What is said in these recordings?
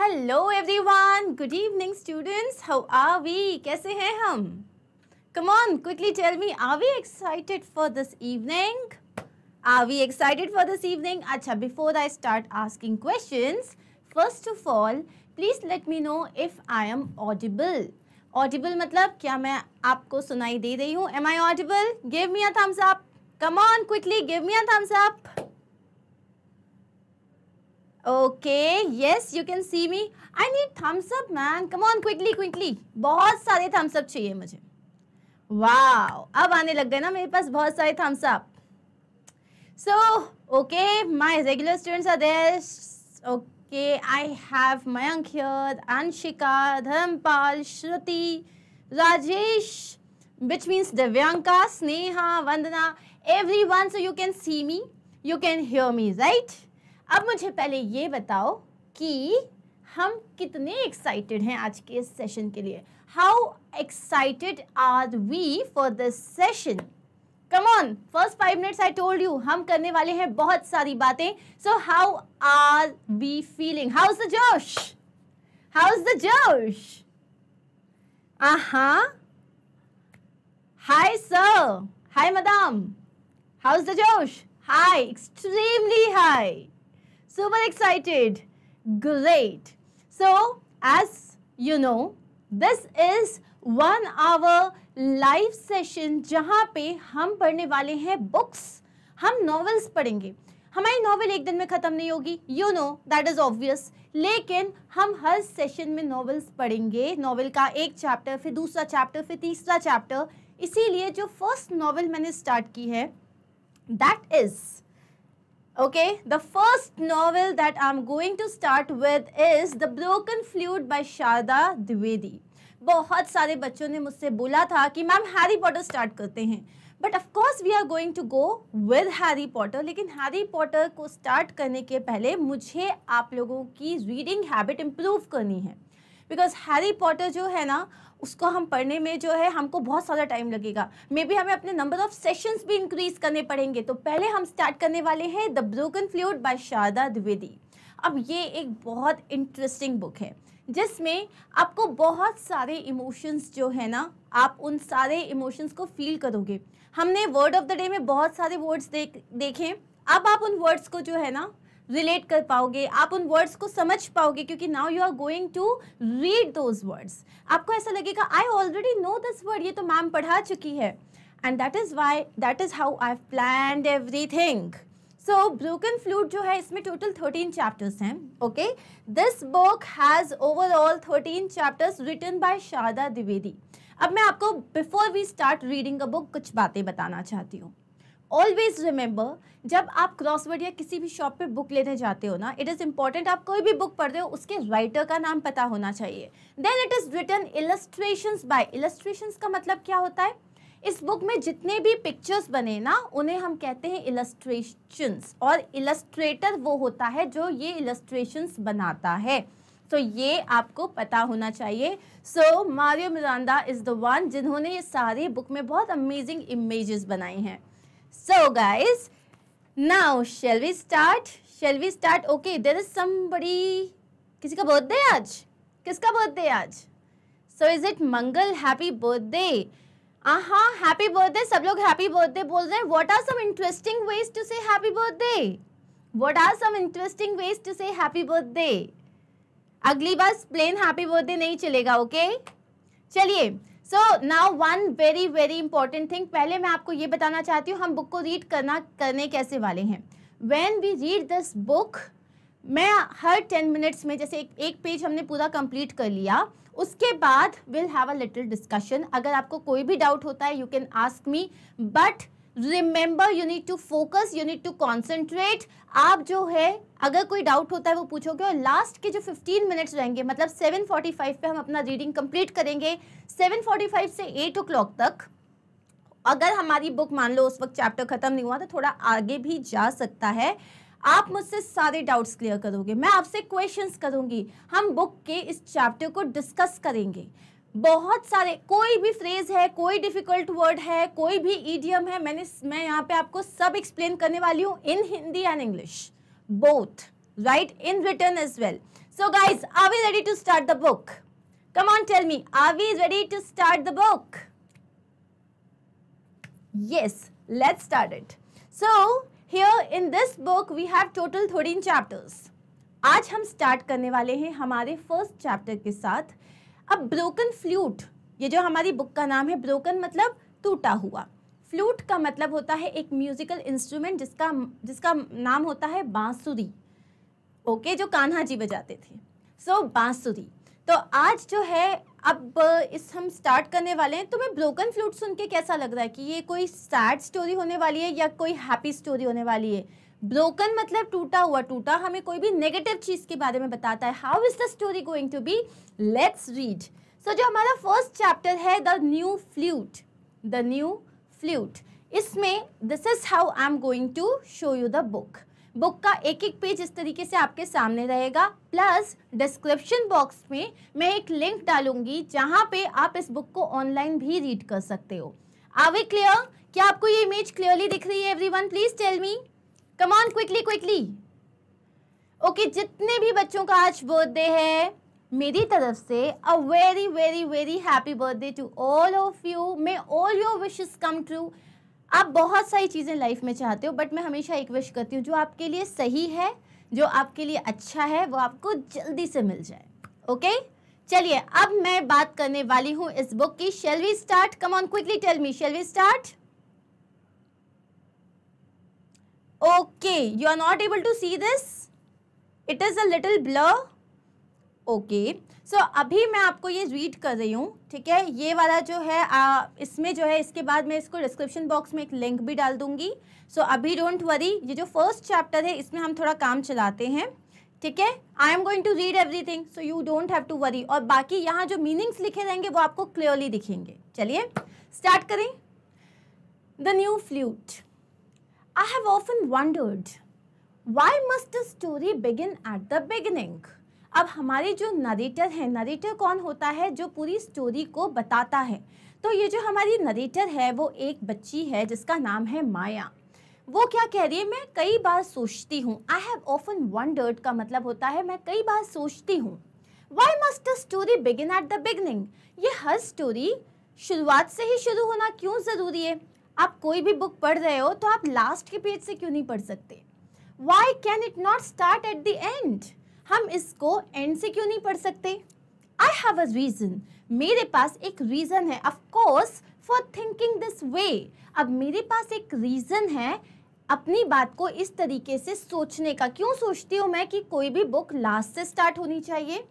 Hello everyone good evening students how are we कैसे हैं हम come on quickly tell me are we excited for this evening are we excited for this evening अच्छा before I start asking questions first of all please let me know if I am audible audible मतलब क्या मैं आपको सुनाई दे रही हूँ am I audible give me a thumbs up come on quickly give me a thumbs up Okay, yes, you can see me. I need thumbs up, man. Come on, quickly, quickly. बहुत सारे thumbs up चाहिए मुझे. Wow, अब आने लग गए ना मेरे पास बहुत सारे thumbs up. So, okay, my regular students are there. Okay, I have Mayank here, Anshika, Dharmpal, Shruti, Rajesh, which means Divyanka, Sneha, Vandana, everyone. So you can see me, you can hear me, right? अब मुझे पहले ये बताओ कि हम कितने excited हैं आज के इस सेशन के लिए how excited are we for this session come on first five minutes I told you हम करने वाले हैं बहुत सारी बातें so how are we feeling how is the जोश हाउ इज द जोश आहा hi sir hi madam how is the जोश high extremely high Super excited. Great. So, as you know, this is one hour live session जहाँ पे हम पढ़ने वाले हैं बुक्स हम नॉवेल्स पढ़ेंगे हमारी नॉवेल एक दिन में ख़त्म नहीं होगी you know that is obvious लेकिन हम हर सेशन में नॉवेल्स पढ़ेंगे नॉवेल का एक चैप्टर फिर दूसरा चैप्टर फिर तीसरा चैप्टर इसीलिए जो फर्स्ट नॉवेल मैंने स्टार्ट की है that is Okay, the first novel that I'm going to start with is The Broken Flute by Sharda Dwivedi. बहुत सारे बच्चों ने मुझसे बोला था कि मैम हैरी पॉटर स्टार्ट करते हैं but of course we are going to go with Harry Potter लेकिन हैरी पॉटर को स्टार्ट करने के पहले मुझे आप लोगों की रीडिंग हैबिट इम्प्रूव करनी है बिकॉज हैरी पॉटर जो है ना उसको हम पढ़ने में जो है हमको बहुत सारा टाइम लगेगा मे बी हमें अपने नंबर ऑफ सेशंस भी इंक्रीज करने पड़ेंगे तो पहले हम स्टार्ट करने वाले हैं the broken flute by Sharda Dwivedi अब ये एक बहुत इंटरेस्टिंग बुक है जिसमें आपको बहुत सारे इमोशंस जो है ना आप उन सारे इमोशंस को फील करोगे हमने वर्ड ऑफ द डे में बहुत सारे वर्ड्स देख देखे अब आप उन वर्ड्स को जो है ना रिलेट कर पाओगे आप उन वर्ड्स को समझ पाओगे क्योंकि now you are going to read those words आपको ऐसा लगेगा I already know this word ये तो मैम पढ़ा चुकी है and that is why that is how I plan everything so broken flute जो है इसमें टोटल थर्टीन चैप्टर्स हैं okay this book has overall thirteen chapters written by Sharda Dwivedi अब मैं आपको before we start reading a book कुछ बातें बताना चाहती हूँ ऑलवेज रिमेंबर जब आप क्रॉसवर्ड या किसी भी शॉप पे बुक लेने जाते हो ना इट इज़ इम्पॉर्टेंट आप कोई भी बुक पढ़ते हो उसके राइटर का नाम पता होना चाहिए then it is written illustration by illustration का मतलब क्या होता है इस बुक में जितने भी पिक्चर्स बने ना उन्हें हम कहते हैं इलस्ट्रेशन और इलस्ट्रेटर वो होता है जो ये इलस्ट्रेशंस बनाता है तो ये आपको पता होना चाहिए so Mario Miranda is the one जिन्होंने ये सारी बुक में बहुत अमेजिंग इमेजेस बनाई हैं So guys, now shall we start? Shall we start? Okay, there is somebody. किसी का बर्थडे आज किसका बर्थडे आज so is it Mangal happy birthday हाँ हैप्पी बर्थडे सब लोग हैप्पी बर्थडे बोल रहे हैं what are some interesting ways to say happy birthday what are some interesting ways to say happy birthday अगली बार प्लेन हैप्पी बर्थडे नहीं चलेगा ओके okay? चलिए so now one very very important thing पहले मैं आपको ये बताना चाहती हूँ हम बुक को रीड करना करने कैसे वाले हैं when we read this book मैं हर टेन मिनट्स में जैसे एक, एक पेज हमने पूरा कंप्लीट कर लिया उसके बाद will have a little discussion अगर आपको कोई भी डाउट होता है you can ask me but remember you need to focus you need to concentrate आप जो है अगर कोई डाउट होता है वो पूछोगे और लास्ट के जो 15 मिनट्स रहेंगे मतलब 7:45 पे हम अपना रीडिंग कंप्लीट करेंगे 7:45 से 8 क्लॉक तक अगर हमारी बुक मान लो उस वक्त चैप्टर ख़त्म नहीं हुआ तो थोड़ा आगे भी जा सकता है आप मुझसे सारे डाउट्स क्लियर करोगे मैं आपसे क्वेश्चंस करूंगी हम बुक के इस चैप्टर को डिस्कस करेंगे बहुत सारे कोई भी फ्रेज है कोई डिफिकल्ट वर्ड है कोई भी ईडियम है मैंने मैं यहाँ पे आपको सब एक्सप्लेन करने वाली हूँ in Hindi and English both right in written as well so guys are we ready to start the book come on tell me are we ready to start the book yes let start it so here in this book we have total thirteen chapters आज हम start करने वाले हैं हमारे first chapter के साथ अब broken flute ये जो हमारी बुक का नाम है ब्रोकन मतलब टूटा हुआ फ्लूट का मतलब होता है एक म्यूजिकल इंस्ट्रूमेंट जिसका जिसका नाम होता है बांसुरी ओके जो कान्हा जी बजाते थे सो so, बांसुरी तो आज जो है अब इस हम स्टार्ट करने वाले हैं तुम्हें ब्रोकन फ्लूट सुन के कैसा लग रहा है कि ये कोई सैड स्टोरी होने वाली है या कोई हैप्पी स्टोरी होने वाली है ब्रोकन मतलब टूटा हुआ टूटा हमें कोई भी नेगेटिव चीज के बारे में बताता है how is the story going to be let's read so जो हमारा फर्स्ट चैप्टर है the new flute the new flute इसमें this is how I am going to show you the book book का एक एक पेज इस तरीके से आपके सामने रहेगा प्लस डिस्क्रिप्शन बॉक्स में मैं एक लिंक डालूंगी जहां पे आप इस बुक को ऑनलाइन भी रीड कर सकते हो आवे क्लियर क्या आपको ये इमेज क्लियरली दिख रही है everyone please tell me come on quickly quickly okay जितने भी बच्चों का आज बर्थडे है मेरी तरफ से a very very very happy birthday to all of you may all your wishes come true आप बहुत सारी चीज़ें लाइफ में चाहते हो बट मैं हमेशा एक विश करती हूँ जो आपके लिए सही है जो आपके लिए अच्छा है वो आपको जल्दी से मिल जाए ओके चलिए अब मैं बात करने वाली हूँ इस बुक की shall we start come on quickly tell me shall we start okay you are not able to see this it is a little blur okay so so, अभी मैं आपको ये रीड कर रही हूँ ठीक है ये वाला जो है आ, इसमें जो है इसके बाद मैं इसको डिस्क्रिप्शन बॉक्स में एक लिंक भी डाल दूंगी सो so, अभी डोंट वरी ये जो फर्स्ट चैप्टर है इसमें हम थोड़ा काम चलाते हैं ठीक है I am going to read everything so you don't have to worry और बाकी यहाँ जो मीनिंग्स लिखे रहेंगे वो आपको क्लियरली दिखेंगे चलिए स्टार्ट करें the new flute I have often wondered why must the story begin at the beginning? अब हमारे जो नरेटर हैं नरेटर कौन होता है जो पूरी स्टोरी को बताता है तो ये जो हमारी नरेटर है वो एक बच्ची है जिसका नाम है माया वो क्या कह रही है मैं कई बार सोचती हूँ आई हैव ऑफन वंडर्ड का मतलब होता है मैं कई बार सोचती हूँ why must the story begin at the beginning ये हर स्टोरी शुरुआत से ही शुरू होना क्यों ज़रूरी है आप कोई भी बुक पढ़ रहे हो तो आप लास्ट के पेज से क्यों नहीं पढ़ सकते why can it not start at the end हम इसको एंड से क्यों नहीं पढ़ सकते आई हैव अ रीज़न मेरे पास एक रीज़न है of course for thinking this way अब मेरे पास एक रीज़न है अपनी बात को इस तरीके से सोचने का क्यों सोचती हूँ मैं कि कोई भी बुक लास्ट से स्टार्ट होनी चाहिए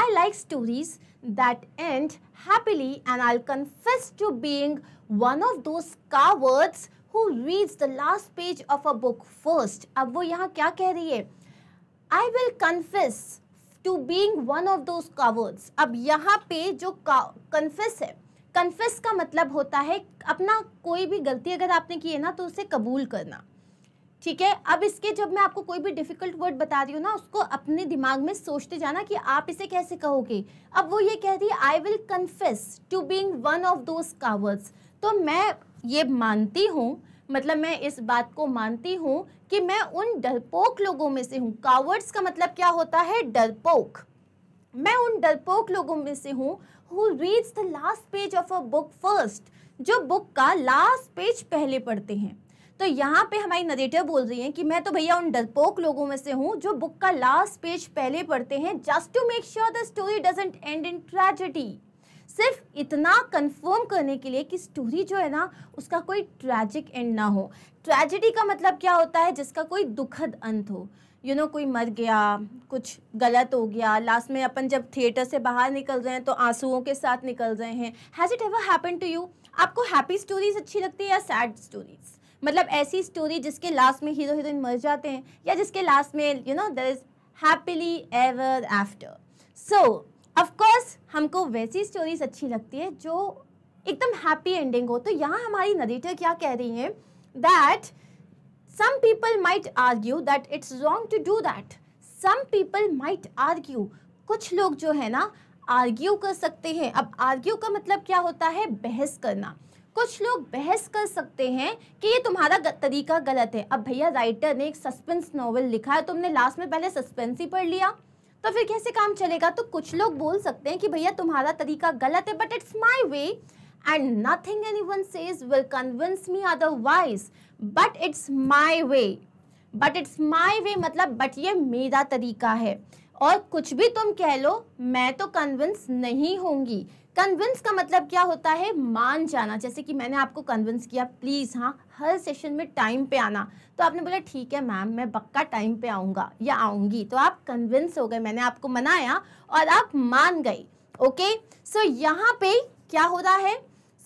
I like stories that end happily and I'll confess to being one of those cowards who reads the last page of a book first. ab wo yahan kya keh rahi hai I will confess to being one of those cowards. ab yahan pe jo confess hai confess का मतलब होता है अपना कोई भी गलती अगर आपने की है ना तो उसे कबूल करना ठीक है अब इसके जब मैं आपको कोई भी डिफिकल्ट वर्ड बता रही हूँ ना उसको अपने दिमाग में सोचते जाना कि आप इसे कैसे कहोगे अब वो ये कह रही है I will confess to being one of those cowards तो मैं ये मानती हूँ मतलब मैं इस बात को मानती हूँ कि मैं उन डरपोक लोगों में से हूँ कावर्ड्स का मतलब क्या होता है डरपोक मैं उन डरपोक लोगों में से हूँ who reads the last page of a book first जो बुक का लास्ट पेज पहले पढ़ते हैं तो यहाँ पे हमारी नरेटर बोल रही है कि मैं तो भैया उन डरपोक लोगों में से हूँ जो बुक का लास्ट पेज पहले पढ़ते हैं just to make sure the story doesn't end in tragedy सिर्फ इतना कंफर्म करने के लिए कि स्टोरी जो है ना उसका कोई ट्रैजिक एंड ना हो ट्रैजिडी का मतलब क्या होता है जिसका कोई दुखद अंत हो यू you नो know, कोई मर गया कुछ गलत हो गया लास्ट में अपन जब थिएटर से बाहर निकल रहे हैं तो आंसुओं के साथ निकल रहे हैं has it ever happen to you आपको हैप्पी स्टोरीज अच्छी लगती है या सैड स्टोरीज़ मतलब ऐसी स्टोरी जिसके लास्ट में हीरो हीरोइन मर जाते हैं या जिसके लास्ट में you know there is happily ever after so of course हमको वैसी स्टोरीज अच्छी लगती है जो एकदम हैप्पी एंडिंग हो तो यहाँ हमारी नरेटर क्या कह रही हैं that some people might argue that it's wrong to do that some people might argue कुछ लोग जो है ना आर्ग्यू कर सकते हैं अब आर्ग्यू का मतलब क्या होता है बहस करना कुछ लोग बहस कर सकते हैं कि ये तुम्हारा तरीका गलत है अब भैया राइटर ने एक सस्पेंस नॉवल लिखा है तुमने लास्ट में पहले सस्पेंस ही पढ़ लिया तो फिर कैसे काम चलेगा तो कुछ लोग बोल सकते हैं कि भैया तुम्हारा तरीका गलत है but it's my way and nothing anyone says will convince me otherwise but it's my way but it's my way मतलब बट ये मेरा तरीका है और कुछ भी तुम कह लो मैं तो कन्विंस नहीं होंगी कन्विंस का मतलब क्या होता है मान जाना जैसे कि मैंने आपको कन्विंस किया प्लीज़ हाँ हर सेशन में टाइम पे आना तो आपने बोला ठीक है मैम मैं पक्का टाइम पे आऊंगा या आऊंगी तो आप कन्विंस हो गए मैंने आपको मनाया और आप मान गई ओके सो यहाँ पे क्या हो रहा है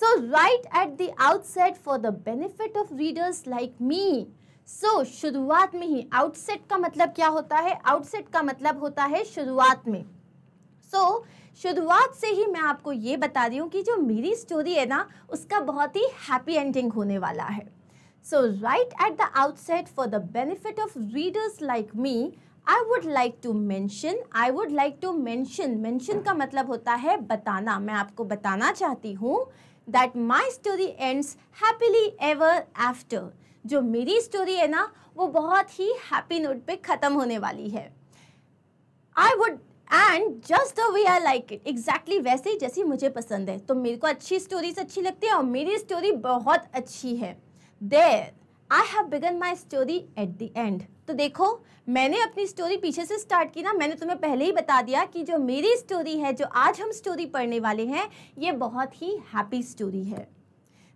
so right at the outset for the benefit of readers like me so शुरुआत में ही आउटसेट का मतलब क्या होता है आउटसेट का मतलब होता है शुरुआत में सो so, शुरुआत से ही मैं आपको ये बता रही हूँ कि जो मेरी स्टोरी है ना उसका बहुत ही हैप्पी एंडिंग होने वाला है so right at the outset for the benefit of readers like me I would like to mention I would like to mention mention का मतलब होता है बताना मैं आपको बताना चाहती हूँ that my story ends happily ever after जो मेरी स्टोरी है ना वो बहुत ही हैप्पी नोट पे ख़त्म होने वाली है I would end just the way I like it exactly वैसे ही जैसी मुझे पसंद है तो मेरे को अच्छी स्टोरीज अच्छी लगती है और मेरी स्टोरी बहुत अच्छी है there I have begun my story at the end तो देखो मैंने अपनी स्टोरी पीछे से स्टार्ट की ना मैंने तुम्हें पहले ही बता दिया कि जो मेरी स्टोरी है जो आज हम स्टोरी पढ़ने वाले हैं ये बहुत ही हैप्पी स्टोरी है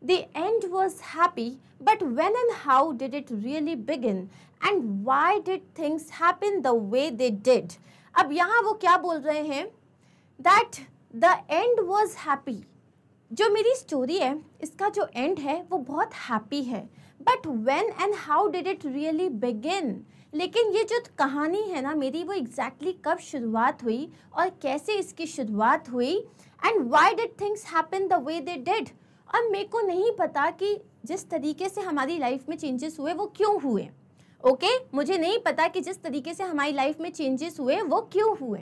the end was happy but when and how did it really begin and why did things happen the way they did अब यहाँ वो क्या बोल रहे हैं that the end was happy जो मेरी स्टोरी है इसका जो एंड है वो बहुत हैप्पी है but when and how did it really begin लेकिन ये जो कहानी है ना मेरी वो एग्जैक्टली exactly कब शुरुआत हुई और कैसे इसकी शुरुआत हुई and why did things happen the way they did और मेरे को नहीं पता कि जिस तरीके से हमारी लाइफ में चेंजेस हुए वो क्यों हुए ओके मुझे नहीं पता कि जिस तरीके से हमारी लाइफ में चेंजेस हुए वो क्यों हुए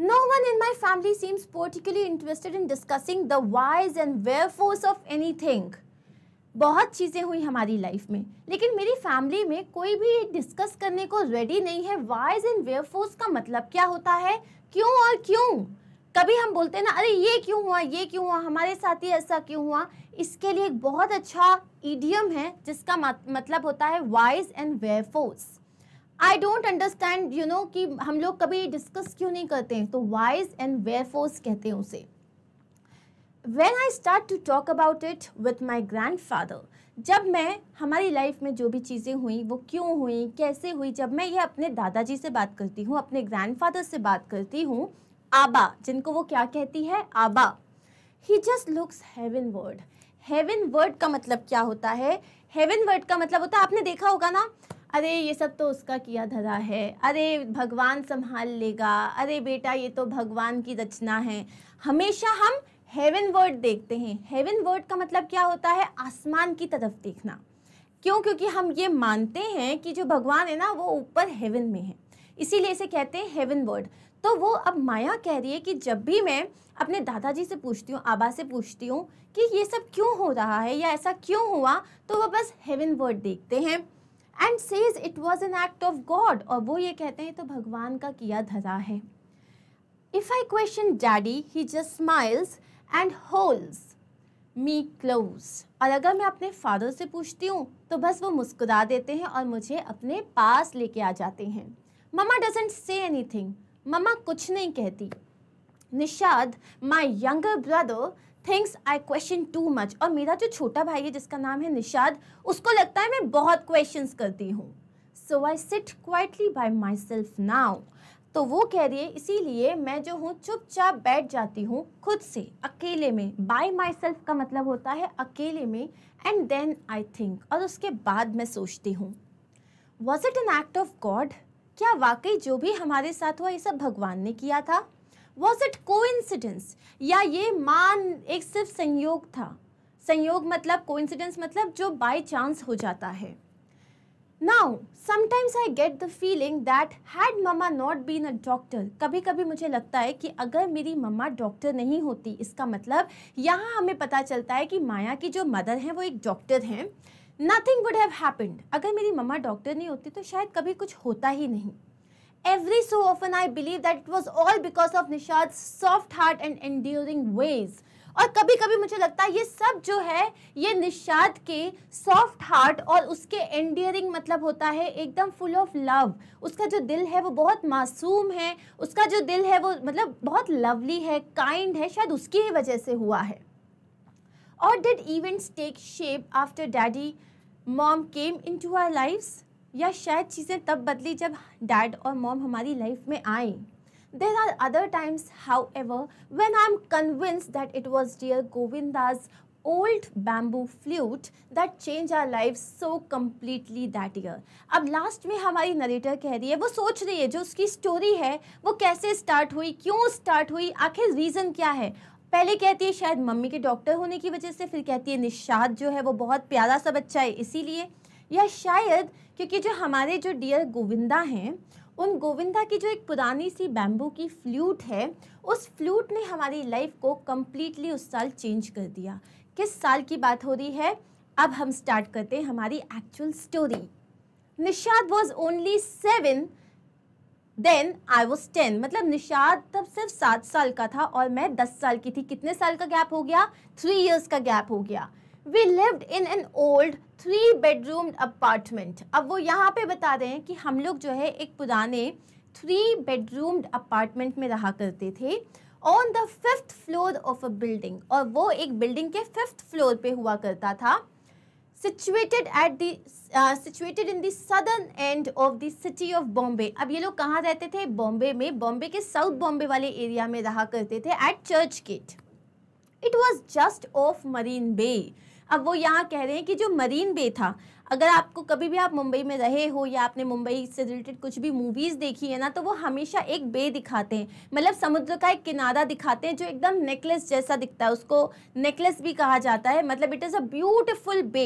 no one in my family seems particularly interested in discussing the whys and wherefores of anything बहुत चीज़ें हुई हमारी लाइफ में लेकिन मेरी फैमिली में कोई भी डिस्कस करने को रेडी नहीं है वाइज एंड वेयर फोर्स का मतलब क्या होता है क्यों और क्यों कभी हम बोलते हैं ना अरे ये क्यों हुआ ये क्यों हुआ हमारे साथ ही ऐसा क्यों हुआ इसके लिए एक बहुत अच्छा ईडियम है जिसका मतलब होता है whys and wherefores I don't understand you know कि हम लोग कभी डिस्कस क्यों नहीं करते हैं तो वाइज एंड वेफोर्स कहते हैं उसे when I start to talk about it with my grandfather जब मैं हमारी लाइफ में जो भी चीज़ें हुई वो क्यों हुई कैसे हुई जब मैं ये अपने दादाजी से बात करती हूँ अपने फादर से बात करती हूँ आबा जिनको वो क्या कहती है Aba he just looks heavenward heavenward का मतलब क्या होता है हेवन वर्ड का मतलब होता है आपने देखा होगा ना अरे ये सब तो उसका किया धरा है अरे भगवान संभाल लेगा अरे बेटा ये तो भगवान की रचना है हमेशा हम हेवन वर्ड देखते हैं हेवन वर्ड का मतलब क्या होता है आसमान की तरफ देखना क्यों क्योंकि हम ये मानते हैं कि जो भगवान है ना वो ऊपर हेवन में है इसीलिए इसे कहते हैं हेवन वर्ड तो वो अब माया कह रही है कि जब भी मैं अपने दादाजी से पूछती हूँ आबा से पूछती हूँ कि ये सब क्यों हो रहा है या ऐसा क्यों हुआ तो वह बस हेवन वर्ड देखते हैं and says it was an act of God और वो ये कहते हैं तो भगवान का किया धरा है if I question Daddy he just smiles and holds me close और अगर मैं अपने फादर से पूछती हूँ तो बस वो मुस्कुरा देते हैं और मुझे अपने पास लेके आ जाते हैं Mama doesn't say anything Mama कुछ नहीं कहती Nishad my younger brother thinks I question too much और मेरा जो छोटा भाई है जिसका नाम है निषाद उसको लगता है मैं बहुत क्वेश्चन करती हूँ so I sit quietly by myself now तो वो कह रही है इसीलिए मैं जो हूँ चुपचाप बैठ जाती हूँ खुद से अकेले में बाय माई सेल्फ का मतलब होता है अकेले में एंड देन आई थिंक और उसके बाद मैं सोचती हूँ was it an act of God क्या वाकई जो भी हमारे साथ हुआ ये सब भगवान ने किया था वॉज इट को या ये मान एक सिर्फ संयोग था संयोग मतलब को मतलब जो बाय चांस हो जाता है now sometimes I get the feeling that had Mama not been a doctor कभी कभी मुझे लगता है कि अगर मेरी मम्मा डॉक्टर नहीं होती इसका मतलब यहाँ हमें पता चलता है कि माया की जो मदर हैं वो एक डॉक्टर हैं नथिंग वुड हैव हैपेंड अगर मेरी मम्मा डॉक्टर नहीं होती तो शायद कभी कुछ होता ही नहीं every so often I believe that it was all because of Nishad's soft heart and enduring ways. और कभी कभी मुझे लगता है ये सब जो है ये निषाद के सॉफ्ट हार्ट और उसके एंडियरिंग मतलब होता है एकदम फुल ऑफ लव उसका जो दिल है वो बहुत मासूम है उसका जो दिल है वो मतलब बहुत लवली है काइंड है शायद उसकी ही वजह से हुआ है और did events take shape after Daddy Mom came into our life या शायद चीज़ें तब बदली जब डैड और मॉम हमारी लाइफ में आए there are other times however when I am convince that it was dear Govinda's old bamboo flute that change our life so completely that year अब लास्ट में हमारी नरेटर कह रही है वो सोच रही है जो उसकी स्टोरी है वो कैसे स्टार्ट हुई क्यों स्टार्ट हुई आखिर रीज़न क्या है पहले कहती है शायद मम्मी के डॉक्टर होने की वजह से फिर कहती है निशाद जो है वो बहुत प्यारा सा बच्चा है इसीलिए या शायद क्योंकि जो हमारे जो डियर गोविंदा हैं उन गोविंदा की जो एक पुरानी सी बैम्बू की फ्लूट है उस फ्लूट ने हमारी लाइफ को कम्प्लीटली उस साल चेंज कर दिया किस साल की बात हो रही है अब हम स्टार्ट करते हैं हमारी actual story Nishad was only seven then I was ten मतलब निषाद तब सिर्फ सात साल का था और मैं दस साल की थी कितने साल का गैप हो गया थ्री ईयर्स का गैप हो गया we lived in an old three bedroom apartment अब वो यहाँ पे बता रहे हैं कि हम लोग जो है एक पुराने थ्री बेडरूम अपार्टमेंट में रहा करते थे on the fifth floor of a building और वो एक बिल्डिंग के फिफ्थ फ्लोर पे हुआ करता था situated at the situated uh, in in southern end of the city of Bombay अब ये लोग कहाँ रहते थे बॉम्बे में बॉम्बे के साउथ बॉम्बे वाले एरिया में रहा करते थे at Churchgate it was just off Marine Bay अब वो यहाँ कह रहे हैं कि जो मरीन बे था अगर आपको कभी भी आप मुंबई में रहे हो या आपने मुंबई से रिलेटेड कुछ भी मूवीज़ देखी है ना तो वो हमेशा एक बे दिखाते हैं मतलब समुद्र का एक किनारा दिखाते हैं जो एकदम नेकलेस जैसा दिखता है उसको नेकलेस भी कहा जाता है मतलब it is a beautiful bay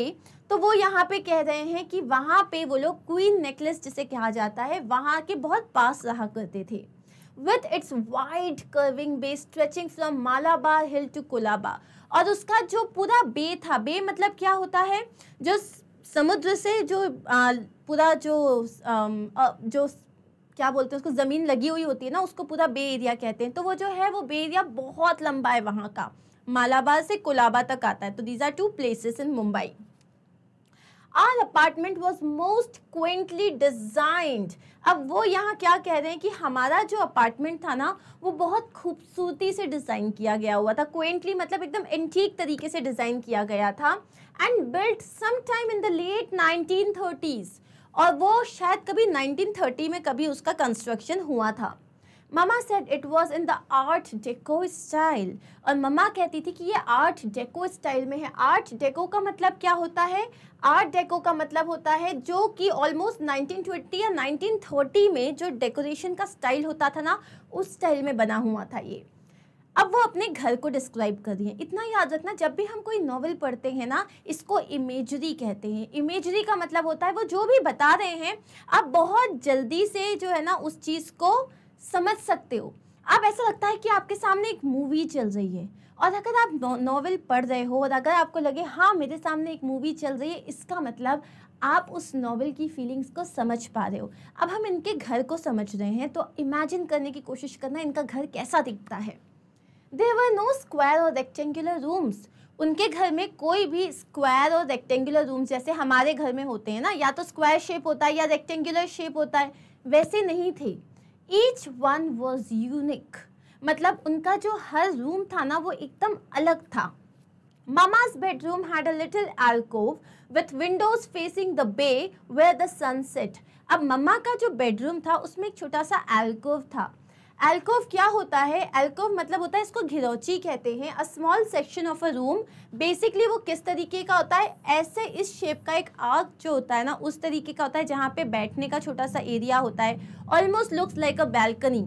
तो वो यहाँ पे कह रहे हैं कि वहाँ पे वो लोग क्वीन नेकलेस जिसे कहा जाता है वहाँ के बहुत पास रहा करते थे with its wide curving bay stretching from Malabar Hill to Colaba और उसका जो पूरा बे था बे मतलब क्या होता है जो समुद्र से जो पूरा जो आ, जो क्या बोलते हैं उसको ज़मीन लगी हुई होती है ना उसको पूरा बे एरिया कहते हैं तो वो जो है वो बे एरिया बहुत लंबा है वहाँ का मालाबार से कोलाबा तक आता है तो these are two places in Mumbai our apartment was most quaintly designed अब वो यहाँ क्या कह रहे हैं कि हमारा जो अपार्टमेंट था ना वो बहुत खूबसूरती से डिज़ाइन किया गया हुआ था क्वेंटली मतलब एकदम एंटीक तरीके से डिज़ाइन किया गया था and built sometime in the late 1930s और वो शायद कभी 1930 में कभी उसका कंस्ट्रक्शन हुआ था Mama said it was in the art deco style और ममा कहती थी कि ये आर्ट डेको स्टाइल में है आर्ट डेको का मतलब क्या होता है आर्ट डेको का मतलब होता है जो कि ऑलमोस्ट 1920 या 1930 में जो डेकोरेशन का स्टाइल होता था ना उस स्टाइल में बना हुआ था ये अब वो अपने घर को डिस्क्राइब कर रही है इतना याद रखना जब भी हम कोई नॉवल पढ़ते हैं ना इसको इमेजरी कहते हैं इमेजरी का मतलब होता है वो जो भी बता रहे हैं आप बहुत जल्दी से जो है ना उस चीज़ को समझ सकते हो अब ऐसा लगता है कि आपके सामने एक मूवी चल रही है और अगर आप नॉवल पढ़ रहे हो और अगर आपको लगे हाँ मेरे सामने एक मूवी चल रही है इसका मतलब आप उस नॉवल की फीलिंग्स को समझ पा रहे हो अब हम इनके घर को समझ रहे हैं तो इमेजिन करने की कोशिश करना इनका घर कैसा दिखता है देर वर नो स्क्वायर और रेक्टेंगुलर रूम्स उनके घर में कोई भी स्क्वायर और रेक्टेंगुलर रूम्स जैसे हमारे घर में होते हैं ना या तो स्क्वायर शेप होता है या रेक्टेंगुलर शेप होता है वैसे नहीं थे ईच वन वॉज यूनिक मतलब उनका जो हर रूम था ना वो एकदम अलग था Mama's bedroom had a little alcove with windows facing the bay where the sunset अब मम्मा का जो बेडरूम था उसमें एक छोटा सा एल्कोव था एल्कोव क्या होता है एल्कोव मतलब होता है इसको घिरौची कहते हैं a small section of a room basically वो किस तरीके का होता है ऐसे इस शेप का एक आग जो होता है ना उस तरीके का होता है जहाँ पे बैठने का छोटा सा एरिया होता है almost looks like a balcony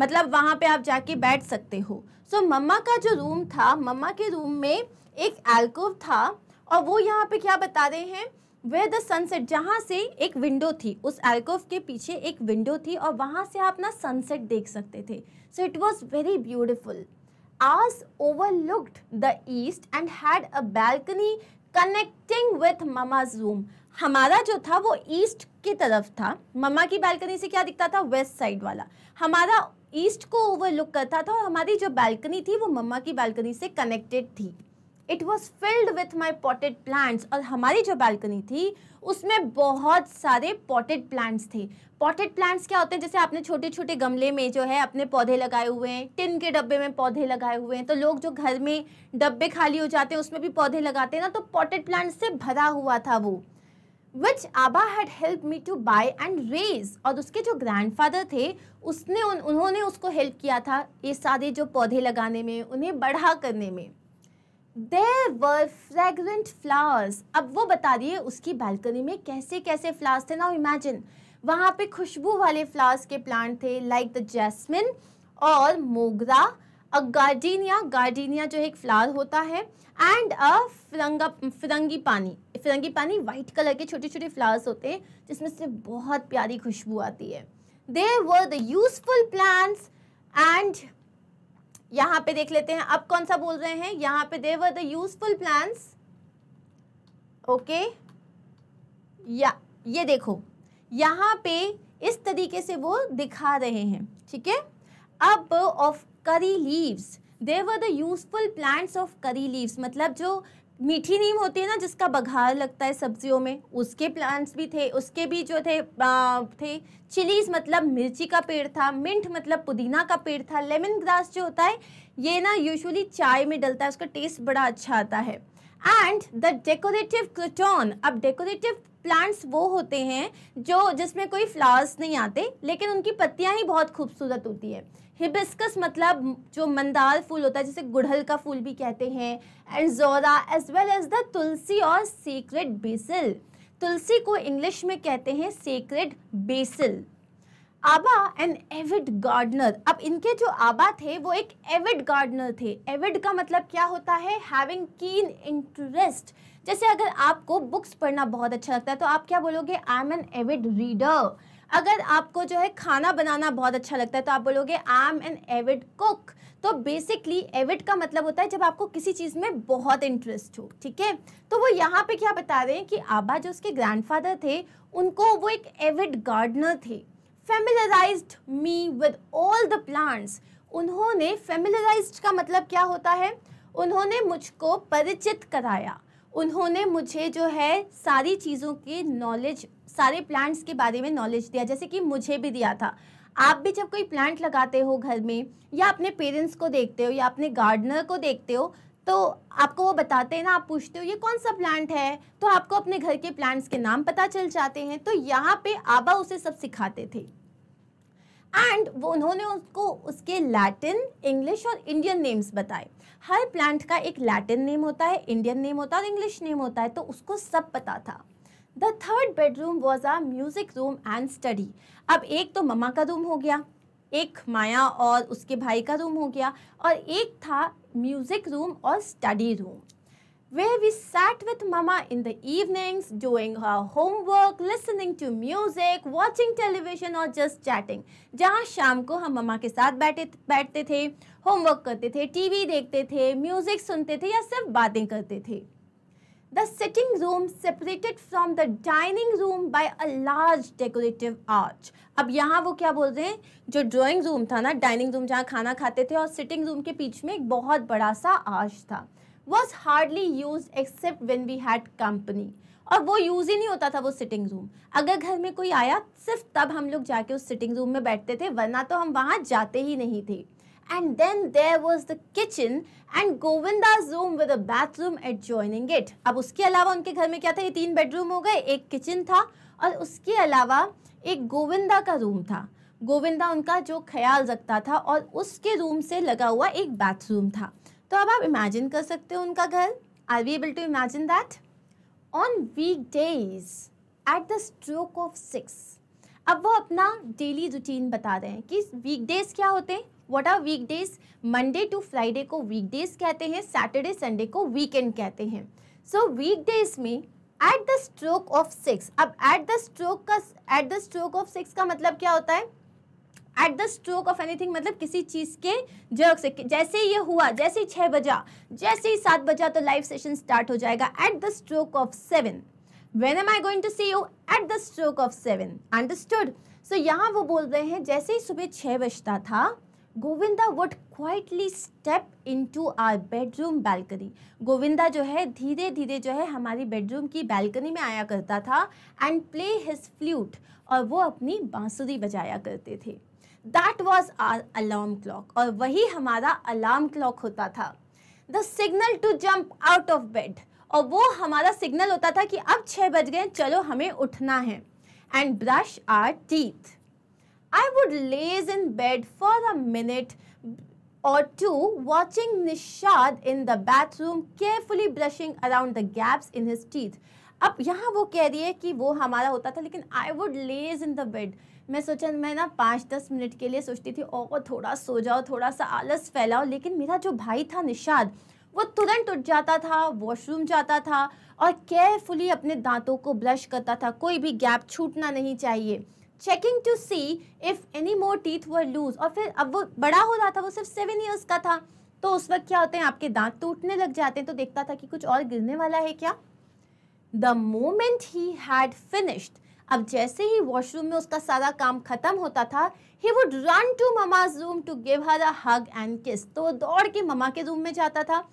मतलब वहाँ पे आप जाके बैठ सकते हो सो so, मम्मा का जो रूम था मम्मा के रूम में एक एल्कोव था और वो यहाँ पे क्या बता रहे हैं वे द सनसेट जहाँ से एक विंडो थी उस एल्कोव के पीछे एक विंडो थी और वहाँ से आप ना सनसेट देख सकते थे so it was very beautiful आज overlooked the east and had a balcony connecting with mama room हमारा जो था वो ईस्ट की तरफ था ममा की बैल्कनी से क्या दिखता था वेस्ट साइड वाला हमारा ईस्ट को ओवर लुक करता था और हमारी जो बैल्कनी थी वो मम्मा की बालकनी से कनेक्टेड थी it was filled with my potted plants और हमारी जो बालकनी थी उसमें बहुत सारे पॉटेड प्लांट्स थे पॉटेड प्लांट्स क्या होते हैं जैसे आपने छोटे छोटे गमले में जो है अपने पौधे लगाए हुए हैं टिन के डब्बे में पौधे लगाए हुए हैं तो लोग जो घर में डब्बे खाली हो जाते हैं उसमें भी पौधे लगाते हैं ना तो पॉटेड प्लांट्स से भरा हुआ था वो which Aaba had help me to buy and raise और उसके जो ग्रैंडफादर थे उसने उन, उन्होंने उसको हेल्प किया था ये सारे जो पौधे लगाने में उन्हें बढ़ा करने में देर वर फ्रेगरेंट फ्लावर्स अब वो बता दिए उसकी बालकनी में कैसे कैसे फ्लावर्स थे ना इमेजिन वहाँ पे खुशबू वाले फ्लावर्स के प्लांट थे लाइक द जैस्मिन और मोगरा अ गार्डिनिया गार्डिनिया जो एक फ्लावर होता है एंड अ फिरंगा फिरंगी पानी फिरंगी पानी वाइट कलर के छोटे छोटे फ्लावर्स होते हैं जिसमें से बहुत प्यारी खुशबू आती है there were the useful plants and यहाँ पे देख लेते हैं अब कौन सा बोल रहे हैं यहाँ पे there were the useful plan okay या ये देखो यहाँ पे इस तरीके से वो दिखा रहे हैं ठीक है अब of curry leaves there were the useful plants of curry leaves मतलब जो मीठी नीम होती है ना जिसका बघार लगता है सब्जियों में उसके प्लांट्स भी थे उसके भी जो थे आ, थे चिलीज मतलब मिर्ची का पेड़ था मिंट मतलब पुदीना का पेड़ था लेमन ग्रास जो होता है ये ना यूजुअली चाय में डलता है उसका टेस्ट बड़ा अच्छा आता है एंड द डेकोरेटिव क्रटोन अब डेकोरेटिव प्लांट्स वो होते हैं जो जिसमें कोई फ्लावर्स नहीं आते लेकिन उनकी पत्तियाँ ही बहुत खूबसूरत होती है हिबिस्कस मतलब जो मंदाल फूल होता है जिसे गुड़हल का फूल भी कहते हैं एंड जोरा as well as the tulsi और सीक्रेट बेसिल तुलसी को इंग्लिश में कहते हैं sacred basil Aaba and avid gardener अब इनके जो आबा थे वो एक एविड गार्डनर थे एविड का मतलब क्या होता है हैविंग कीन इंटरेस्ट जैसे अगर आपको बुक्स पढ़ना बहुत अच्छा लगता है तो आप क्या बोलोगे I am an avid reader अगर आपको जो है खाना बनाना बहुत अच्छा लगता है तो आप बोलोगे I am an avid cook तो बेसिकली एविड का मतलब होता है जब आपको किसी चीज़ में बहुत इंटरेस्ट हो ठीक है तो वो यहाँ पे क्या बता रहे हैं कि आबा जो उसके ग्रैंडफादर थे उनको वो एक एविड गार्डनर थे familiarise me with all the plants उन्होंने फेमिलराइज का मतलब क्या होता है उन्होंने मुझको परिचित कराया उन्होंने मुझे जो है सारी चीज़ों की नॉलेज सारे प्लांट्स के बारे में नॉलेज दिया जैसे कि मुझे भी दिया था आप भी जब कोई प्लांट लगाते हो घर में या अपने पेरेंट्स को देखते हो या अपने गार्डनर को देखते हो तो आपको वो बताते हैं ना आप पूछते हो ये कौन सा प्लांट है तो आपको अपने घर के प्लांट्स के नाम पता चल जाते हैं तो यहाँ पे आबा उसे सब सिखाते थे एंड वो उन्होंने उसको उसके लैटिन इंग्लिश और इंडियन नेम्स बताए हर प्लांट का एक लैटिन नेम होता है इंडियन नेम होता है और इंग्लिश नेम होता है तो उसको सब पता था the third bedroom was a music room and study अब एक तो ममा का रूम हो गया एक माया और उसके भाई का रूम हो गया और एक था म्यूजिक रूम और study room where we sat with mama in the evenings doing her homework listening to music watching television और जस्ट चैटिंग जहाँ शाम को हम ममा के साथ बैठे बैठते थे होमवर्क करते थे टीवी देखते थे म्यूजिक सुनते थे या सिर्फ बातें करते थे The sitting room separated from the dining room by a large decorative arch. अब यहाँ वो क्या बोल रहे हैं जो ड्राइंग रूम था ना डाइनिंग रूम जहाँ खाना खाते थे और सिटिंग रूम के पीछे में एक बहुत बड़ा सा आर्च था was hardly used except when we had company और वो यूज़ ही नहीं होता था वो सिटिंग रूम अगर घर में कोई आया सिर्फ तब हम लोग जाके उस सिटिंग रूम में बैठते थे वरना तो हम वहाँ जाते ही नहीं थे and then there was the kitchen and Govinda's room with a bathroom adjoining it अब उसके अलावा उनके घर में क्या था ये तीन बेडरूम हो गए एक किचन था और उसके अलावा एक गोविंदा का रूम था गोविंदा उनका जो ख्याल रखता था और उसके रूम से लगा हुआ एक बाथरूम था तो अब आप इमेजिन कर सकते हो उनका घर are we able to imagine that on weekdays at the stroke of six अब वो अपना डेली रूटीन बता रहे हैं कि वीकडेज क्या होते हैं what are weekdays Monday to Friday को वीकडेज कहते हैं सैटरडे संडे को वीकेंड कहते हैं सो वीकडेज में at the stroke of six अब एट द स्ट्रोक का at the stroke of six का मतलब क्या होता है at the stroke of anything मतलब किसी चीज़ के जर्क से जैसे ये हुआ जैसे ही छह बजा जैसे ही सात बजा तो लाइव सेशन स्टार्ट हो जाएगा at the stroke of seven when am I going to see you at the stroke of seven understood so यहाँ वो बोल रहे हैं जैसे ही सुबह छह बजता था Govinda would quietly step into our bedroom balcony Govinda जो है धीरे धीरे जो है हमारी बेडरूम की बैल्कनी में आया करता था एंड प्ले हिज फ्लूट और वो अपनी बांसुरी बजाया करते थे that was our alarm clock और वही हमारा अलार्म क्लॉक होता था the signal to jump out of bed और वो हमारा सिग्नल होता था कि अब छः बज गए चलो हमें उठना है and brush our teeth I would laze in bed for a minute or two watching Nishad in the bathroom carefully brushing around the gaps in his teeth. अब यहाँ वो कह रही है कि वो हमारा होता था लेकिन I would laze in the bed मैं सोचा मैं ना पाँच दस मिनट के लिए सोचती थी ओ थोड़ा सो जाओ थोड़ा सा आलस फैलाओ लेकिन मेरा जो भाई था निषाद वो तुरंत उठ जाता था वॉशरूम जाता था और केयरफुली अपने दांतों को ब्रश करता था कोई भी गैप छूटना नहीं चाहिए checking to see if any more teeth were loose और फिर अब वो बड़ा हो रहा था वो सिर्फ सेवन ईयर्स का था तो उस वक्त क्या होते हैं आपके दांत टूटने लग जाते हैं तो देखता था कि कुछ और गिरने वाला है क्या the moment he had finished अब जैसे ही वॉशरूम में उसका सारा काम खत्म होता था he would run to mama's room to give her a hug and kiss तो दौड़ के ममा के रूम में जाता था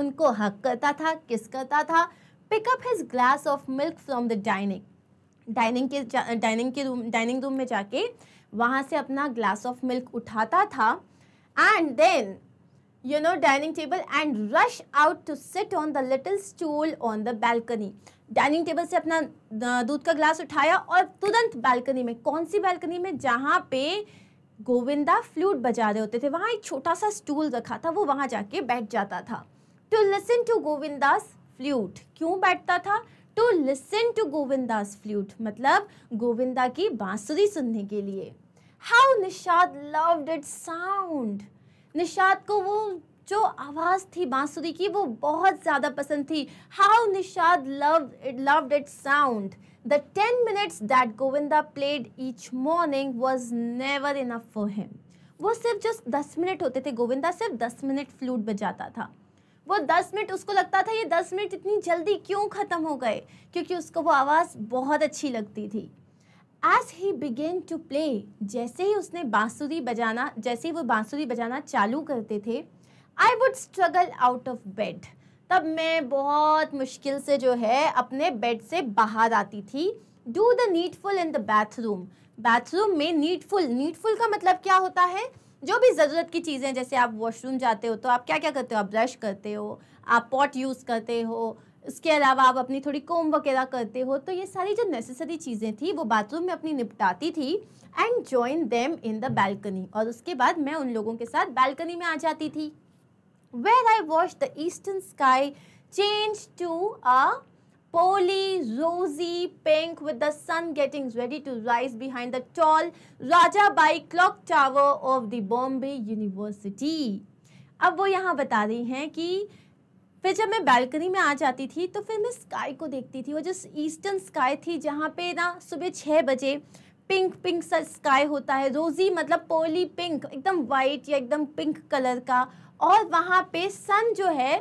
उनको हक करता था किस करता था pick up his glass of milk from the dining dining के डाइनिंग के रूम डाइनिंग रूम में जाके वहाँ से अपना ग्लास ऑफ मिल्क उठाता था and then you know dining table and rush out to sit on the little stool on the balcony dining table से अपना दूध का ग्लास उठाया और तुरंत बैल्कनी में कौन सी बैल्कनी में जहाँ पे गोविंदा फ्लूट बजा रहे होते थे वहाँ एक छोटा सा स्टूल रखा था वो वहाँ जाके बैठ जाता था to listen to Govinda's flute क्यों बैठता था to listen to Govinda's flute मतलब गोविंदा की बांसुरी सुनने के लिए how Nishad loved it sound Nishad को वो जो आवाज़ थी बांसुरी की वो बहुत ज़्यादा पसंद थी how Nishad love it loved it sound the ten minutes that Govinda played each morning was never enough for him वो सिर्फ जस्ट दस मिनट होते थे गोविंदा सिर्फ दस मिनट फ्लूट बजाता था वो दस मिनट उसको लगता था ये दस मिनट इतनी जल्दी क्यों ख़त्म हो गए क्योंकि उसको वो आवाज़ बहुत अच्छी लगती थी as he began to play जैसे ही उसने बांसुरी बजाना जैसे ही वो बांसुरी बजाना चालू करते थे I would struggle out of bed तब मैं बहुत मुश्किल से जो है अपने बेड से बाहर आती थी do the needful in the bathroom bathroom में नीडफुल नीडफुल का मतलब क्या होता है जो भी ज़रूरत की चीज़ें जैसे आप वॉशरूम जाते हो तो आप क्या क्या करते हो आप ब्रश करते हो आप पॉट यूज़ करते हो उसके अलावा आप अपनी थोड़ी कोम वगैरह करते हो तो ये सारी जो नेसेसरी चीज़ें थी वो बाथरूम में अपनी निपटाती थी and join them in the balcony और उसके बाद मैं उन लोगों के साथ बैल्कनी में आ जाती थी where I watch the eastern sky change to a Polly, rosy, pink with the sun getting ready to rise behind the tall Rajabai clock tower of the Bombay University. अब वो यहाँ बता रही हैं कि फिर जब मैं बैल्कनी में आ जाती थी तो फिर मैं स्काई को देखती थी वो जो ईस्टर्न स्काई थी जहाँ पे ना सुबह छः बजे पिंक पिंक सा स्काई होता है रोज़ी मतलब पोली पिंक एकदम वाइट या एकदम पिंक कलर का और वहाँ पे सन जो है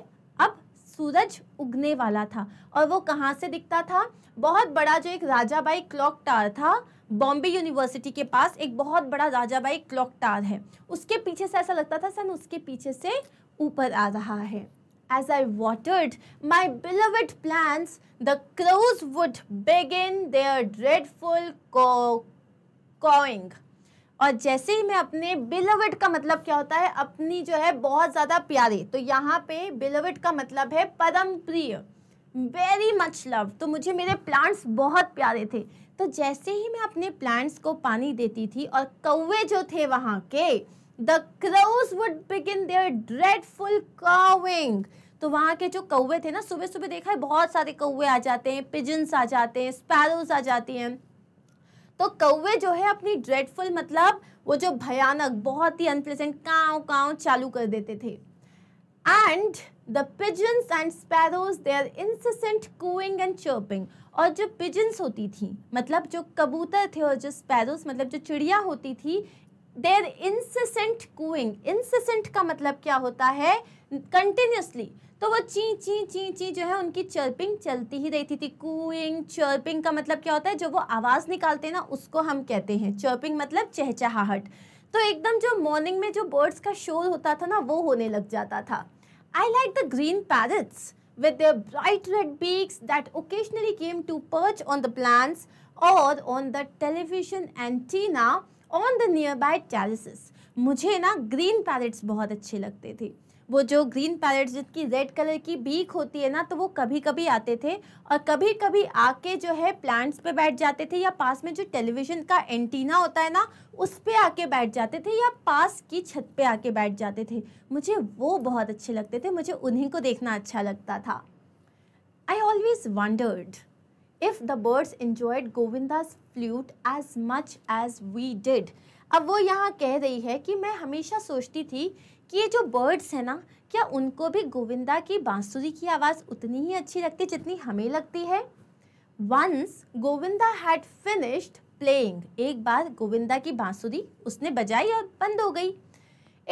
सूरज उगने वाला था और वो कहाँ से दिखता था बहुत बड़ा जो एक राजा बाई क्लॉक टावर था बॉम्बे यूनिवर्सिटी के पास एक बहुत बड़ा राजा बाई क्लॉक टावर है उसके पीछे से ऐसा लगता था सन उसके पीछे से ऊपर आ रहा है as I watered my beloved plan the crows would begin their dreadful और जैसे ही मैं अपने बिलोविट का मतलब क्या होता है अपनी जो है बहुत ज़्यादा प्यारे तो यहाँ पे बिलोविट का मतलब है परम प्रिय वेरी मच लव तो मुझे मेरे प्लांट्स बहुत प्यारे थे तो जैसे ही मैं अपने प्लांट्स को पानी देती थी और कौवे जो थे वहाँ के the crows would begin their dreadful cawing तो वहाँ के जो कौवे थे ना सुबह सुबह देखा है बहुत सारे कौवे आ जाते हैं पिजन्स आ जाते हैं स्पैरोज आ जाती हैं तो कौवे जो है अपनी ड्रेडफुल मतलब वो जो भयानक बहुत ही अनप्लेजेंट काव काव चालू कर देते थे and the pigeons and sparrows their incessant cooing and chirping और जो पिजन्स होती थी मतलब जो कबूतर थे और जो स्पैरोज मतलब जो चिड़िया होती थी their incessant cooing incessant का मतलब क्या होता है कंटिन्यूसली तो वो ची ची ची ची जो है उनकी चर्पिंग चलती ही रहती थी कूइंग चर्पिंग का मतलब क्या होता है जो वो आवाज़ निकालते हैं ना उसको हम कहते हैं चर्पिंग मतलब चहचहाहट तो एकदम जो मॉर्निंग में जो बर्ड्स का शोर होता था ना वो होने लग जाता था I like the green parrots the bright red beaks that occasionally came to perch on the plants और on the television antenna on the nearby terrace मुझे ना ग्रीन पैरेट्स बहुत अच्छे लगते थे वो जो ग्रीन पैलेट जिनकी रेड कलर की बीक होती है ना तो वो कभी कभी आते थे और कभी कभी आके जो है प्लांट्स पे बैठ जाते थे या पास में जो टेलीविज़न का एंटीना होता है ना उस पर आके बैठ जाते थे या पास की छत पे आके बैठ जाते थे मुझे वो बहुत अच्छे लगते थे मुझे उन्हीं को देखना अच्छा लगता था I always wondered if the birds enjoyed Govinda's flute as much as we did अब वो यहाँ कह रही है कि मैं हमेशा सोचती थी कि ये जो बर्ड्स हैं ना क्या उनको भी गोविंदा की बांसुरी की आवाज़ उतनी ही अच्छी लगती है जितनी हमें लगती है once Govinda had finished playing एक बार गोविंदा की बांसुरी उसने बजाई और बंद हो गई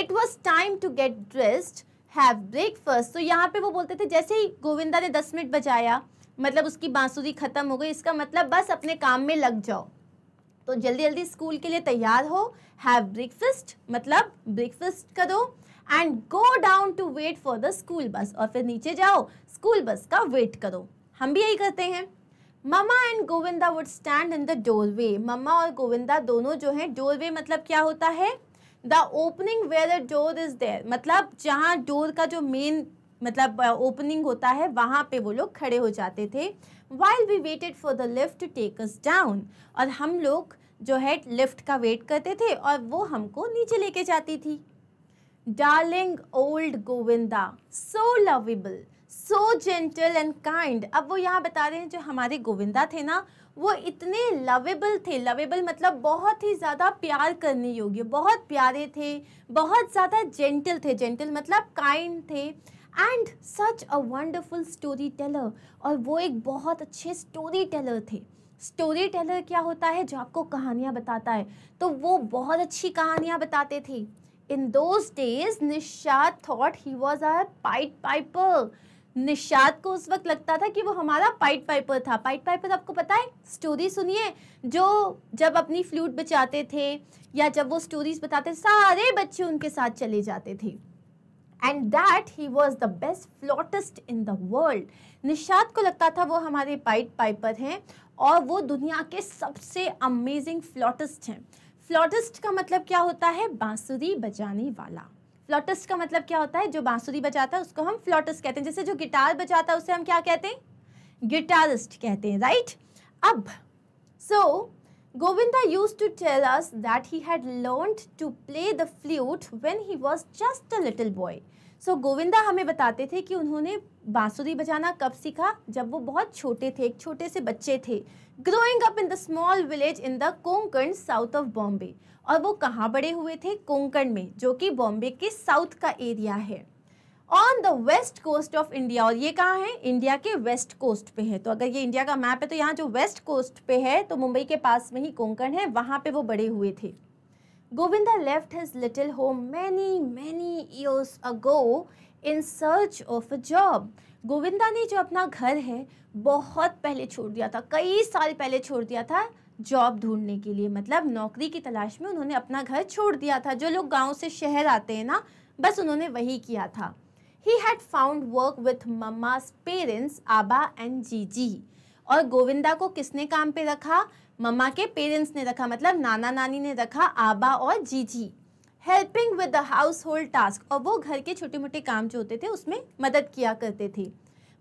it was time to get dressed have breakfast तो यहाँ पे वो बोलते थे जैसे ही गोविंदा ने दस मिनट बजाया मतलब उसकी बांसुरी ख़त्म हो गई इसका मतलब बस अपने काम में लग जाओ तो जल्दी जल्दी स्कूल के लिए तैयार हो हैव ब्रेकफास्ट मतलब ब्रेकफास्ट करो and go down to wait for the school bus और फिर नीचे जाओ स्कूल बस का वेट करो हम भी यही करते हैं mama and Govinda would stand in the doorway mama और गोविंदा दोनों जो हैं डोर वे मतलब क्या होता है the opening where the door is there मतलब जहाँ डोर का जो मेन मतलब ओपनिंग uh, होता है वहाँ पे वो लोग खड़े हो जाते थे while we waited for the lift to take us down और हम लोग जो है लिफ्ट का वेट करते थे और वो हमको नीचे लेके जाती थी darling old Govinda so lovable so gentle and kind अब वो यहाँ बता रहे हैं जो हमारे गोविंदा थे ना वो इतने लवेबल थे लवेबल मतलब बहुत ही ज़्यादा प्यार करने योग्य बहुत प्यारे थे बहुत ज़्यादा जेंटल थे जेंटल मतलब काइंड थे and such a wonderful storyteller और वो एक बहुत अच्छे स्टोरी टेलर थे स्टोरी टेलर क्या होता है जो आपको कहानियाँ बताता है तो वो बहुत अच्छी कहानियाँ बताते थे in those days Nishad thought he was our pied piper Nishad को उस वक्त लगता था कि वो हमारा पाइट पाइपर था पाइट पाइपर आपको पता है स्टोरी सुनिए जो जब अपनी फ्लूट बचाते थे या जब वो स्टोरीज बताते सारे बच्चे उनके साथ चले जाते थे and that he was the best flautist in the world Nishad को लगता था वो हमारे पाइट पाइपर हैं और वो दुनिया के सबसे अमेजिंग फ्लॉटेस्ट हैं फ्लॉटिस्ट का मतलब क्या होता है बांसुरी बजाने वाला फ्लॉटिस्ट का मतलब क्या होता है जो बांसुरी बजाता है उसको हम फ्लॉटिस्ट कहते हैं जैसे जो गिटार बजाता है उसे हम क्या कहते हैं गिटारिस्ट कहते हैं राइट अब so Govinda used to tell us that he had learn to play the flute when he was just a little boy so Govinda हमें बताते थे कि उन्होंने बांसुरी बजाना कब सीखा जब वो बहुत छोटे थे एक छोटे से बच्चे थे growing up in the small village in the Konkan south of Bombay और वो कहाँ बड़े हुए थे कोंकण में जो कि बॉम्बे के साउथ का एरिया है on the west coast of India और ये कहाँ है इंडिया के वेस्ट कोस्ट पे है तो अगर ये इंडिया का मैप है तो यहाँ जो वेस्ट कोस्ट पे है तो मुंबई के पास में ही कोंकण है वहाँ पे वो बड़े हुए थे Govinda left his little home many many years ago in search of a job Govinda ने जो अपना घर है बहुत पहले छोड़ दिया था कई साल पहले छोड़ दिया था जॉब ढूंढने के लिए मतलब नौकरी की तलाश में उन्होंने अपना घर छोड़ दिया था जो लोग गांव से शहर आते हैं ना बस उन्होंने वही किया था he had found work with mama's parents Aaba and Jiji और गोविंदा को किसने काम पे रखा मम्मा के पेरेंट्स ने रखा मतलब नाना नानी ने रखा आबा और Jiji helping with the household task और वो घर के छोटे मोटे काम जो होते थे उसमें मदद किया करते थे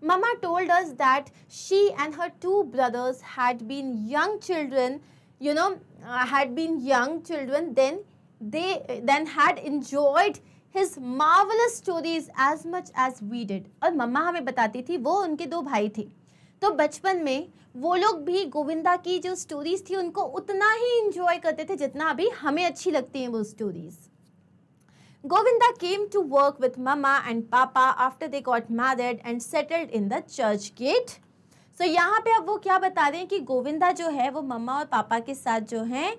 mama told us that she and her two brothers had been young children you know had been young children then they then had enjoyed his marvellous stories as much as we did और mama हमें बताती थी वो उनके दो भाई थे तो बचपन में वो लोग भी गोविंदा की जो स्टोरीज थी उनको उतना ही इंजॉय करते थे जितना अभी हमें अच्छी लगती हैं वो stories Govinda came to work with Mama and Papa after they got married and settled in the church gate. So so, यहाँ पे अब वो क्या बता रहे हैं कि गोविंदा जो है वो मम्मा और पापा के साथ जो हैं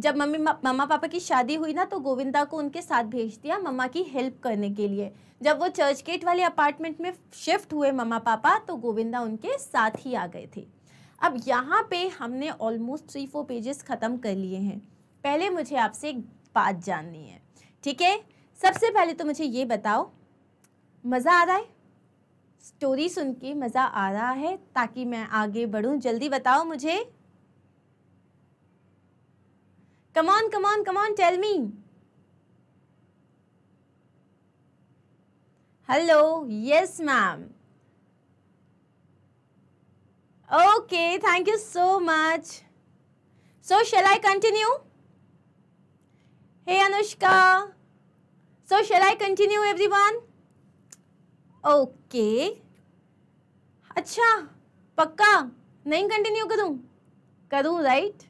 जब मम्मी मम्मा पापा की शादी हुई ना तो गोविंदा को उनके साथ भेज दिया मम्मा की हेल्प करने के लिए जब वो चर्च गेट वाले अपार्टमेंट में शिफ्ट हुए मम्मा पापा तो गोविंदा उनके साथ ही आ गए थे अब यहाँ पे हमने ऑलमोस्ट थ्री फोर पेजेस ख़त्म कर लिए हैं पहले मुझे आपसे एक बात जाननी है ठीक है सबसे पहले तो मुझे ये बताओ मज़ा आ रहा है स्टोरी सुन के मज़ा आ रहा है ताकि मैं आगे बढ़ूँ जल्दी बताओ मुझे come on come on come on tell me hello yes ma'am okay thank you so much so shall I continue hey Anushka So shall I continue everyone? Okay. अच्छा पक्का नहीं कंटिन्यू करूँ करूँ राइट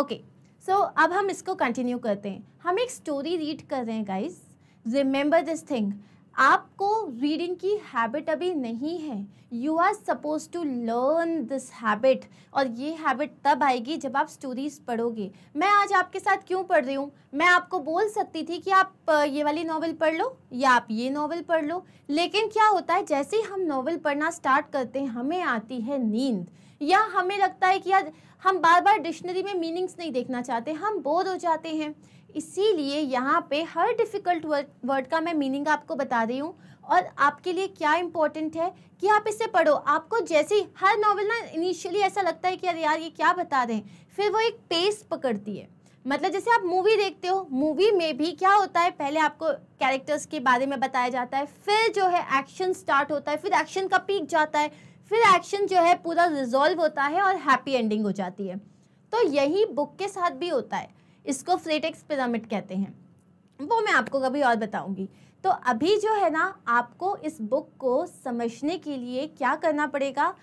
ओके सो अब हम इसको कंटिन्यू करते हैं हम एक स्टोरी रीड कर रहे हैं गाइज रिमेंबर दिस थिंग आपको रीडिंग की हैबिट अभी नहीं है you are suppose to learn this habit और ये हैबिट तब आएगी जब आप स्टोरीज पढ़ोगे मैं आज आपके साथ क्यों पढ़ रही हूँ मैं आपको बोल सकती थी कि आप ये वाली नावल पढ़ लो या आप ये नावल पढ़ लो लेकिन क्या होता है जैसे ही हम नावल पढ़ना स्टार्ट करते हैं हमें आती है नींद या हमें लगता है कि यार हम बार बार डिक्शनरी में मीनिंग्स नहीं देखना चाहते हम बोर हो जाते हैं इसीलिए यहाँ पे हर डिफ़िकल्ट वर्ड का मैं मीनिंग आपको बता रही हूँ और आपके लिए क्या इम्पोर्टेंट है कि आप इसे पढ़ो आपको जैसे ही हर नॉवल ना इनिशियली ऐसा लगता है कि अरे यार ये क्या बता रहे हैं फिर वो एक पेस पकड़ती है मतलब जैसे आप मूवी देखते हो मूवी में भी क्या होता है पहले आपको कैरेक्टर्स के बारे में बताया जाता है फिर जो है एक्शन स्टार्ट होता है फिर एक्शन का पीक जाता है फिर एक्शन जो है पूरा रिजॉल्व होता है और हैप्पी एंडिंग हो जाती है तो यही बुक के साथ भी होता है इसको फ्लेटेक्स पिरामिड कहते हैं वो मैं आपको कभी और बताऊंगी तो अभी जो है ना आपको इस बुक को समझने के लिए क्या करना पड़ेगा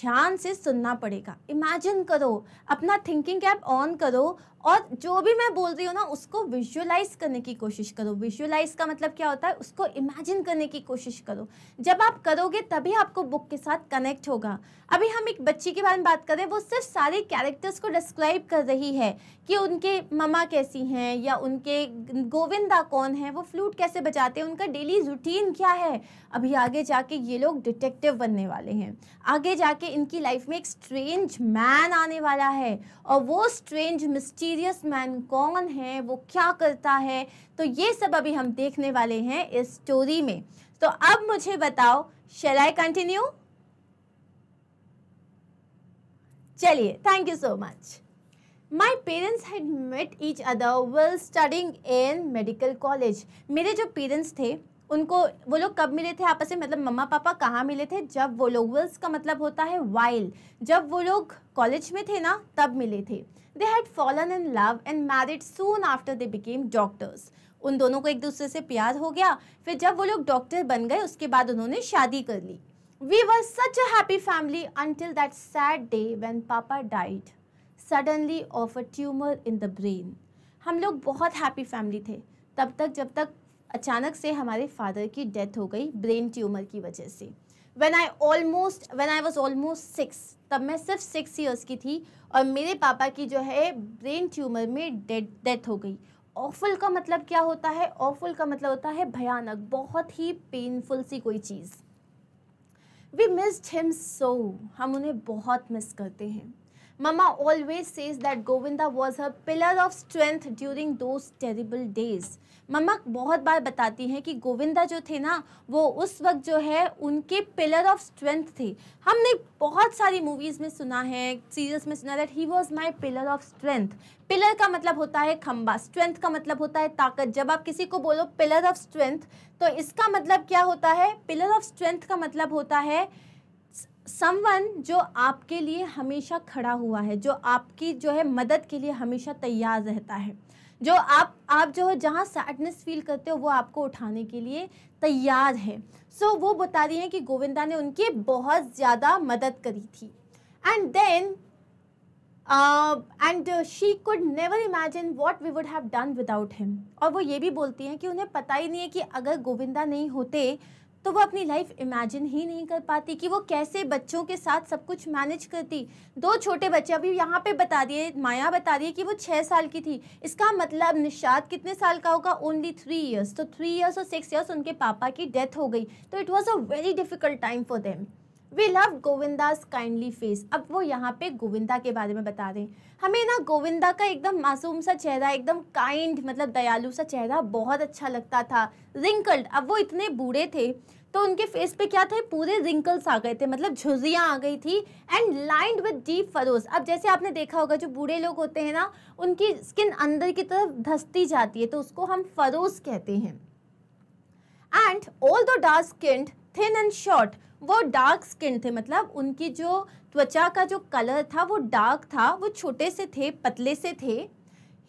ध्यान से सुनना पड़ेगा इमेजिन करो अपना थिंकिंग कैप ऑन करो और जो भी मैं बोल रही हूँ ना उसको विजुअलाइज करने की कोशिश करो विजुअलाइज का मतलब क्या होता है उसको इमेजिन करने की कोशिश करो जब आप करोगे तभी आपको बुक के साथ कनेक्ट होगा अभी हम एक बच्ची के बारे में बात करें वो सिर्फ सारे कैरेक्टर्स को डिस्क्राइब कर रही है कि उनके ममा कैसी हैं या उनके गोविंदा कौन है वो फ्लूट कैसे बजाते हैं उनका डेली रूटीन क्या है अभी आगे जाके ये लोग डिटेक्टिव बनने वाले हैं आगे जाके इनकी लाइफ में एक स्ट्रेंज मैन आने वाला है और वो स्ट्रेंज मिस्टी मिस्टीरियस मैन कौन है वो क्या करता है तो ये सब अभी हम देखने वाले हैं इस स्टोरी में तो अब मुझे बताओ शेल आई कंटिन्यू चलिए thank you so much my parents had met each other well studying in medical college मेरे जो पेरेंट्स थे उनको वो लोग कब मिले थे आपस में मतलब मम्मा पापा कहाँ मिले थे जब वो लोग वेल्स का मतलब होता है वाइल जब वो लोग कॉलेज में थे ना तब मिले थे they had fallen in love and married soon after they became doctors उन दोनों को एक दूसरे से प्यार हो गया फिर जब वो लोग डॉक्टर बन गए उसके बाद उन्होंने शादी कर ली we were such a happy family until that sad day when papa died suddenly of a tumour in the brain हम लोग बहुत हैप्पी फैमिली थे तब तक जब तक अचानक से हमारे फादर की डेथ हो गई ब्रेन ट्यूमर की वजह से when I almost when I was almost six तब मैं सिर्फ सिक्स ईयर्स की थी और मेरे पापा की जो है ब्रेन ट्यूमर में डेड डेथ हो गई ऑफुल का मतलब क्या होता है ऑफुल का मतलब होता है भयानक बहुत ही पेनफुल सी कोई चीज़ वी मिस हिम सो हम उन्हें बहुत मिस करते हैं Mama always says that Govinda was her pillar of strength during those terrible days. Mama बहुत बार बताती हैं कि गोविंदा जो थे ना वो उस वक्त जो है उनके पिलर ऑफ स्ट्रेंथ थे हमने बहुत सारी मूवीज़ में सुना है सीरियल्स में सुना that he was my pillar of strength pillar का मतलब होता है खम्बा स्ट्रेंथ का मतलब होता है ताकत जब आप किसी को बोलो पिलर ऑफ स्ट्रेंथ तो इसका मतलब क्या होता है पिलर ऑफ स्ट्रेंथ का मतलब होता है समवन जो आपके लिए हमेशा खड़ा हुआ है जो आपकी जो है मदद के लिए हमेशा तैयार रहता है जो आप आप जो है जहाँ सैडनेस फील करते हो वो आपको उठाने के लिए तैयार है सो so, वो बता रही हैं कि गोविंदा ने उनकी बहुत ज़्यादा मदद करी थी and then and she could never imagine what we would have done without him और वो ये भी बोलती हैं कि उन्हें पता ही नहीं है कि अगर गोविंदा नहीं होते तो वो अपनी लाइफ इमेजिन ही नहीं कर पाती कि वो कैसे बच्चों के साथ सब कुछ मैनेज करती दो छोटे बच्चे अभी यहाँ पे बता दिए माया बता दिए कि वो छः साल की थी इसका मतलब निषाद कितने साल का होगा ओनली थ्री ईयर्स तो थ्री ईयर्स और सिक्स ईयर्स उनके पापा की डेथ हो गई तो it was a very difficult time for them we love Govinda's kindly face अब वो यहाँ पे गोविंदा के बारे में बता रहे हैं हमें ना गोविंदा का एकदम मासूम सा चेहरा एकदम काइंड मतलब दयालु सा चेहरा बहुत अच्छा लगता था रिंकल्ड अब वो इतने बूढ़े थे तो उनके फेस पे क्या थे पूरे रिंकल्स आ गए थे मतलब झुर्रियाँ आ गई थी and lined with deep furrows अब जैसे आपने देखा होगा जो बूढ़े लोग होते हैं ना उनकी स्किन अंदर की तरफ धसती जाती है तो उसको हम फरोज कहते हैं and all the dark skin thin and short वो डार्क स्किन थे मतलब उनकी जो त्वचा का जो कलर था वो डार्क था वो छोटे से थे पतले से थे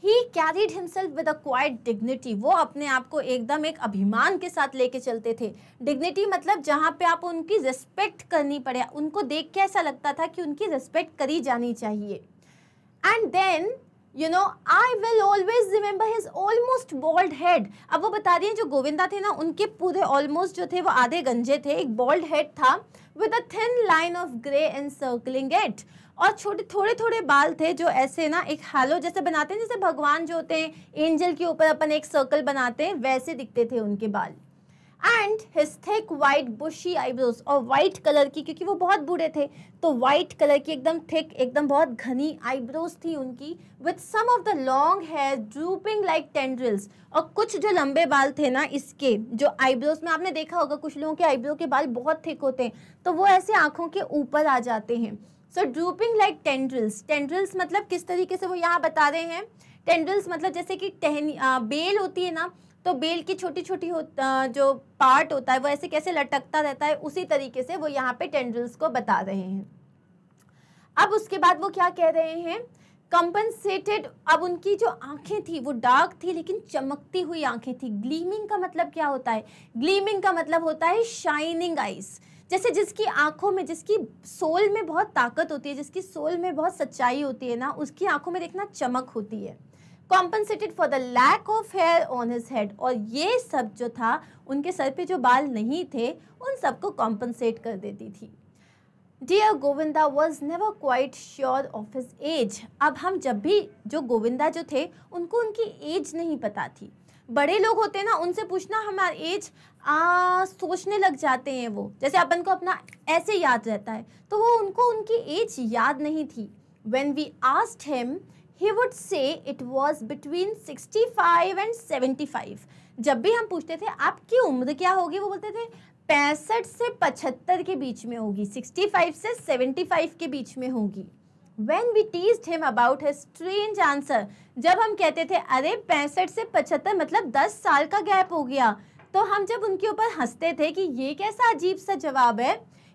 he carried himself with a quiet dignity वो अपने आप को एकदम एक अभिमान के साथ लेके चलते थे डिग्निटी मतलब जहाँ पे आप उनकी रिस्पेक्ट करनी पड़े उनको देख के ऐसा लगता था कि उनकी रिस्पेक्ट करी जानी चाहिए and then you know I will always remember his almost bald head अब वो बता रही है जो गोविंदा थे ना उनके पूरे ऑलमोस्ट जो थे वो आधे गंजे थे एक बॉल्ड हेड था with a thin line of grey and circling it और छोटे थोड़े थोड़े बाल थे जो ऐसे ना एक हालो जैसे बनाते हैं जैसे भगवान जो होते हैं एंजल के ऊपर अपन एक सर्कल बनाते हैं वैसे दिखते थे उनके बाल and his thick white bushy eyebrows और वाइट कलर की क्योंकि वो बहुत बूढ़े थे तो वाइट कलर की एकदम थिक एकदम बहुत घनी आईब्रोज थी उनकी with some of the long hair drooping like tendrils और कुछ जो लंबे बाल थे ना इसके जो आईब्रोज में आपने देखा होगा कुछ लोगों के आईब्रो के बाल बहुत थिक होते हैं तो वो ऐसे आँखों के ऊपर आ जाते हैं so drooping like tendrils tendrils मतलब किस तरीके से वो यहाँ बता रहे हैं टेंड्रिल्स मतलब जैसे कि टहनी बेल होती है ना तो बेल की छोटी छोटी जो पार्ट होता है वो ऐसे कैसे लटकता रहता है उसी तरीके से वो यहाँ पे टेंडल्स को बता रहे हैं अब उसके बाद वो क्या कह रहे हैं कंपनसेटेड अब उनकी जो आंखें थी वो डार्क थी लेकिन चमकती हुई आंखें थी ग्लीमिंग का मतलब क्या होता है ग्लीमिंग का मतलब होता है शाइनिंग आइज़ जैसे जिसकी आंखों में जिसकी सोल में बहुत ताकत होती है जिसकी सोल में बहुत सच्चाई होती है ना उसकी आंखों में देखना चमक होती है compensated for the lack of hair on his head और ये सब जो था उनके सर पे जो बाल नहीं थे उन सबको कॉम्पनसेट कर देती थी dear Govinda was never quite sure of his age अब हम जब भी जो गोविंदा जो थे उनको उनकी एज नहीं पता थी बड़े लोग होते हैं ना उनसे पूछना हमारा एज आ, सोचने लग जाते हैं वो जैसे अपन को अपना ऐसे याद रहता है तो वो उनको उनकी एज याद नहीं थी when we asked him he would say it was between 65 and 75 जब भी हम पूछते थे आपकी उम्र क्या होगी वो बोलते थे पैंसठ से पचहत्तर के बीच में होगी 65 से 75 के बीच में होगी when we teased him about his strange answer जब हम कहते थे अरे पैंसठ से पचहत्तर मतलब दस साल का गैप हो गया तो हम जब उनके ऊपर हंसते थे कि ये कैसा अजीब सा जवाब है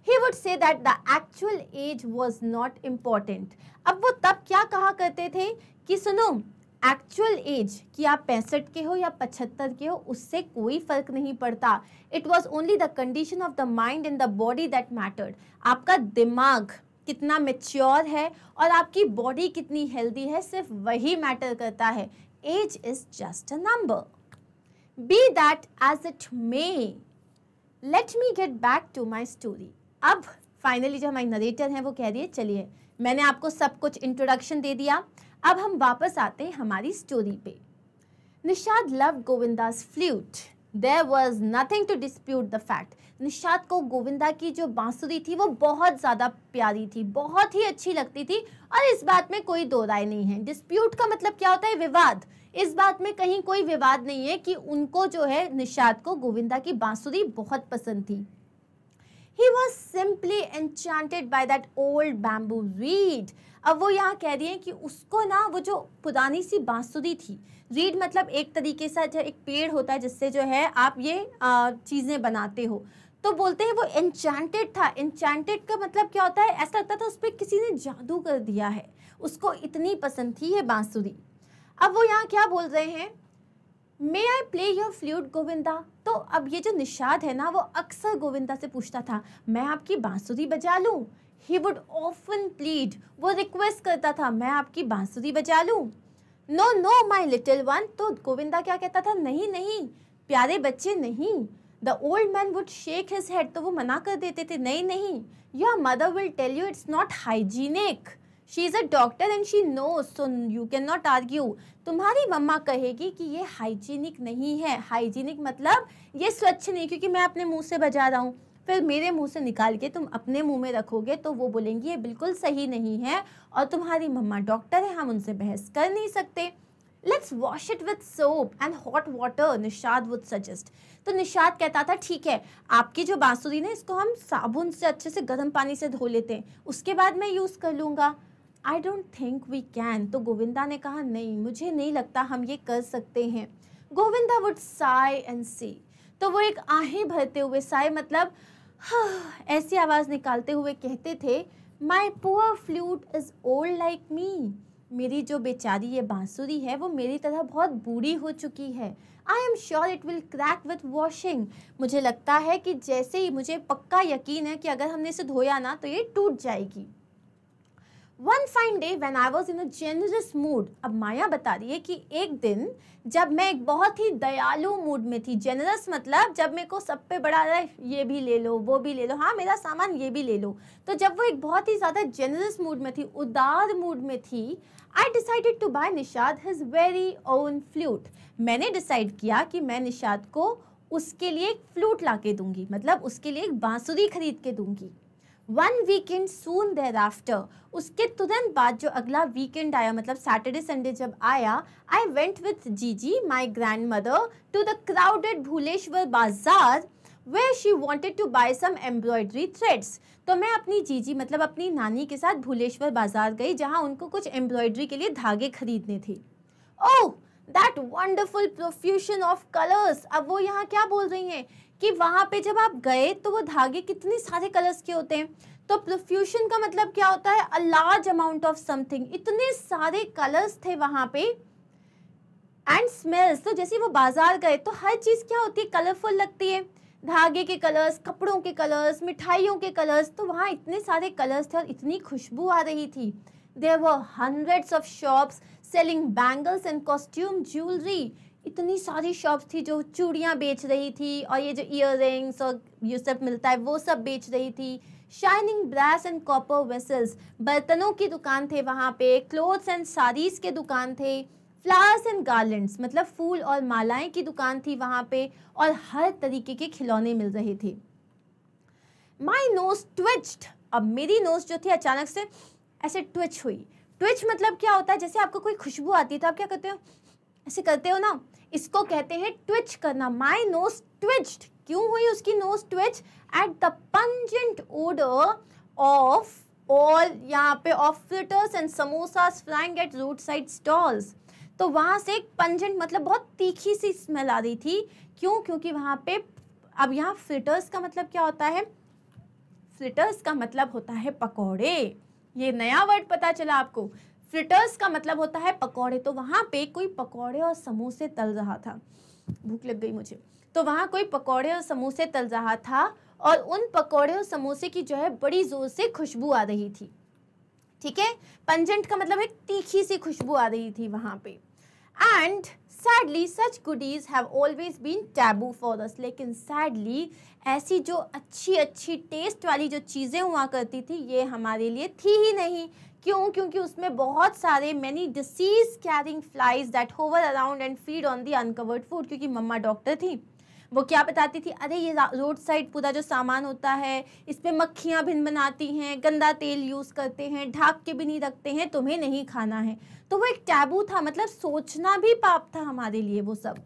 he would say that the actual age was not important अब वो तब क्या कहा करते थे कि सुनो एक्चुअल एज कि आप पैंसठ के हो या पचहत्तर के हो उससे कोई फर्क नहीं पड़ता it was only the condition of the mind in the body that mattered आपका दिमाग कितना मेच्योर है और आपकी बॉडी कितनी हेल्दी है सिर्फ वही मैटर करता है age is just a number be that as it may let me get back to my story अब फाइनली जो हमारी नरेटर हैं वो कह रही है चलिए मैंने आपको सब कुछ इंट्रोडक्शन दे दिया अब हम वापस आते हैं हमारी स्टोरी पे Nishad love Govinda's flute there was nothing to dispute the fact Nishad को गोविंदा की जो बांसुरी थी वो बहुत ज़्यादा प्यारी थी बहुत ही अच्छी लगती थी और इस बात में कोई दो राय नहीं है डिस्प्यूट का मतलब क्या होता है विवाद इस बात में कहीं कोई विवाद नहीं है कि उनको जो है निषाद को गोविंदा की बांसुरी बहुत पसंद थी he was simply enchanted by that old bamboo reed अब वो यहाँ कह रही है कि उसको ना वो जो पुरानी सी बांसुरी थी रीड मतलब एक तरीके से एक पेड़ होता है जिससे जो है आप ये चीज़ें बनाते हो तो बोलते हैं वो इंचांटेड था एनचैंटेड का मतलब क्या होता है ऐसा लगता था उस पर किसी ने जादू कर दिया है उसको इतनी पसंद थी ये बांसुरी अब वो यहाँ क्या बोल रहे हैं may I play your flute Govinda तो अब ये जो निषाद है ना वो अक्सर गोविंदा से पूछता था मैं आपकी बांसुरी बजा लूँ ही वुड ऑफन प्लीड वो रिक्वेस्ट करता था मैं आपकी बांसुरी बजा लूँ no no my little one तो गोविंदा क्या कहता था नहीं नहीं प्यारे बच्चे नहीं the old man would shake his head तो वो मना कर देते थे नहीं नहीं your mother will tell you it's not hygienic she is a doctor and she knows so you can not argue तुम्हारी मम्मा कहेगी कि ये हाइजीनिक नहीं है हाइजीनिक मतलब ये स्वच्छ नहीं क्योंकि मैं अपने मुंह से बजा रहा हूँ फिर मेरे मुंह से निकाल के तुम अपने मुंह में रखोगे तो वो बोलेंगी ये बिल्कुल सही नहीं है और तुम्हारी मम्मा डॉक्टर है हम उनसे बहस कर नहीं सकते let's wash it with soap and hot water Nishad would suggest तो निषाद कहता था ठीक है आपकी जो बांसुरी ना इसको हम साबुन से अच्छे से गर्म पानी से धो लेते हैं उसके बाद मैं यूज़ कर लूँगा I don't think we can तो गोविंदा ने कहा नहीं मुझे नहीं लगता हम ये कर सकते हैं Govinda would say and sigh तो वो एक आहें भरते हुए साय मतलब हाँ, ऐसी आवाज़ निकालते हुए कहते थे my poor flute is old like me मेरी जो बेचारी ये बांसुरी है वो मेरी तरह बहुत बूढ़ी हो चुकी है I am sure it will crack with washing मुझे लगता है कि जैसे ही मुझे पक्का यकीन है कि अगर हमने इसे धोया ना तो ये टूट जाएगी one fine day when I was in a generous mood अब माया बता रही है कि एक दिन जब मैं एक बहुत ही दयालु मूड में थी जेनरस मतलब जब मेरे को सब पे बड़ा रहा है ये भी ले लो वो भी ले लो हाँ मेरा सामान ये भी ले लो तो जब वो एक बहुत ही ज़्यादा जेनरस मूड में थी उदार मूड में थी I decided to buy Nishad his very own flute मैंने डिसाइड किया कि मैं निशाद को उसके लिए एक फ्लूट ला के दूंगी मतलब उसके लिए एक बांसुरी खरीद के दूंगी one weekend soon thereafter उसके तुरंत बाद जो अगला वीकेंड आया मतलब सैटरडे संडे जब आया I went with Ji my grandmother to the crowded Bhuleshwar bazaar where she wanted to buy some embroidery threads तो मैं अपनी जीजी मतलब अपनी नानी के साथ भूलेश्वर बाजार गई जहाँ उनको कुछ एम्ब्रॉयडरी के लिए धागे खरीदने थे oh that wonderful profusion of colours अब वो यहाँ क्या बोल रही हैं कि वहाँ पे जब आप गए तो वो धागे कितने सारे कलर्स के होते हैं तो प्रोफ्यूशन का मतलब क्या होता है a large amount of something इतने सारे कलर्स थे वहाँ पे एंड स्मेल्स तो जैसे वो बाजार गए तो हर चीज़ क्या होती है कलरफुल लगती है धागे के कलर्स कपड़ों के कलर्स मिठाइयों के कलर्स तो वहाँ इतने सारे कलर्स थे और इतनी खुशबू आ रही थी there were hundreds of shops selling bangles and costume jewellery इतनी सारी शॉप्स थी जो चूड़ियाँ बेच रही थी और ये जो इयर और ये सब मिलता है वो सब बेच रही थी shining brass and copper vessels बर्तनों की दुकान थे वहाँ पे क्लोथ्स एंड साड़ीज़ के दुकान थे फ्लावर्स एंड गार्लेंड्स मतलब फूल और मालाएं की दुकान थी वहाँ पे और हर तरीके के खिलौने मिल रहे थे माई नोज ट्विच्ड अब मेरी नोज जो थी अचानक से ऐसे ट्विच हुई ट्विच मतलब क्या होता है जैसे आपको कोई खुशबू आती है तो आप क्या करते हो ऐसे करते हो ना इसको कहते हैं ट्विच करना माई नोज ट्विच्ड क्यों हुई उसकी nose twitch at the pungent odour of all यहाँ पे of fritters and samosa frying at roadside stalls तो वहाँ से एक पंजेंट मतलब बहुत तीखी सी स्मेल आ रही थी क्यों क्योंकि वहाँ पे अब यहाँ फ्लिटर्स का मतलब क्या होता है फ्लिटर्स का मतलब होता है पकौड़े ये नया वर्ड पता चला आपको फ्रिटर्स का मतलब होता है पकौड़े तो वहाँ पे कोई पकौड़े और समोसे तल रहा था भूख लग गई मुझे तो वहाँ कोई पकौड़े और समोसे तल रहा था और उन पकौड़े और समोसे की जो है बड़ी ज़ोर से खुशबू आ रही थी ठीक है पंजेंट का मतलब एक तीखी सी खुशबू आ रही थी वहाँ पे and sadly such goodies have always been taboo for us लेकिन सैडली ऐसी जो अच्छी अच्छी टेस्ट वाली जो चीज़ें हुआ करती थी ये हमारे लिए थी ही नहीं क्यों क्योंकि उसमें बहुत सारे many disease carrying flies that hover around and feed on the uncovered food क्योंकि मम्मा डॉक्टर थी वो क्या बताती थी अरे ये रोड साइड पूरा जो सामान होता है इस पर मक्खियाँ भिन बनाती हैं गंदा तेल यूज़ करते हैं ढाक के भी नहीं रखते हैं तुम्हें नहीं खाना है तो वो एक टैबू था मतलब सोचना भी पाप था हमारे लिए वो सब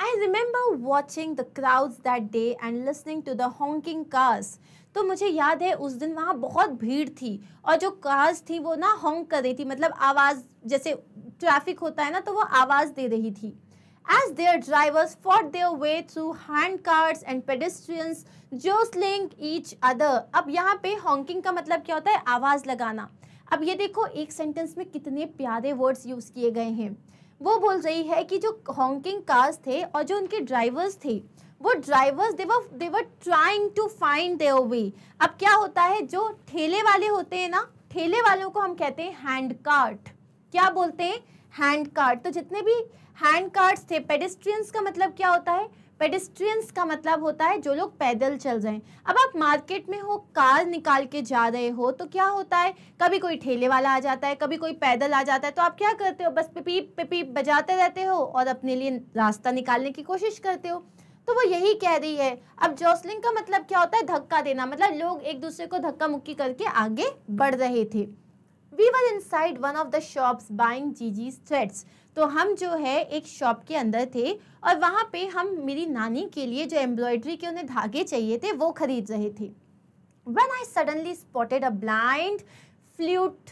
I remember watching the crowds that day and listening to the honking cars तो मुझे याद है उस दिन वहाँ बहुत भीड़ थी और जो कार्स थी वो ना हॉन्ग कर रही थी मतलब आवाज़ जैसे ट्रैफिक होता है ना तो वो आवाज़ दे रही थी as their drivers for their way through handcarts and and जो स्लिंग ईच अदर अब यहाँ पे हॉन्किंग का मतलब क्या होता है आवाज़ लगाना अब ये देखो एक सेंटेंस में कितने प्यारे वर्ड्स यूज़ किए गए हैं वो बोल रही है कि जो हॉन्किंग कार्स थे और जो उनके ड्राइवर्स थे वो drivers they were they were trying to find their way अब क्या होता है जो ठेले वाले होते हैं ना ठेले वालों को हम कहते हैं हैंड कार्ट क्या बोलते हैं हैंड कार्ट तो जितने भी हैंड कार्ट्स थे पेडिस्ट्रियंस का मतलब क्या होता है पेडिस्ट्रियंस का मतलब होता है जो लोग पैदल चल रहे हैं अब आप मार्केट में हो कार निकाल के जा रहे हो तो क्या होता है कभी कोई ठेले वाला आ जाता है कभी कोई पैदल आ जाता है तो आप क्या करते हो बस पिपीप पिपीप बजाते रहते हो और अपने लिए रास्ता निकालने की कोशिश करते हो तो वो यही कह रही है अब जोसलिंग का मतलब क्या होता है धक्का देना मतलब लोग एक दूसरे को धक्का मुक्की करके आगे बढ़ रहे थे we were inside one of the shops buying Ji threads तो हम जो है एक शॉप के अंदर थे और वहाँ पे हम मेरी नानी के लिए जो एम्ब्रॉयडरी के उन्हें धागे चाहिए थे वो खरीद रहे थे when I suddenly spotted a blind flute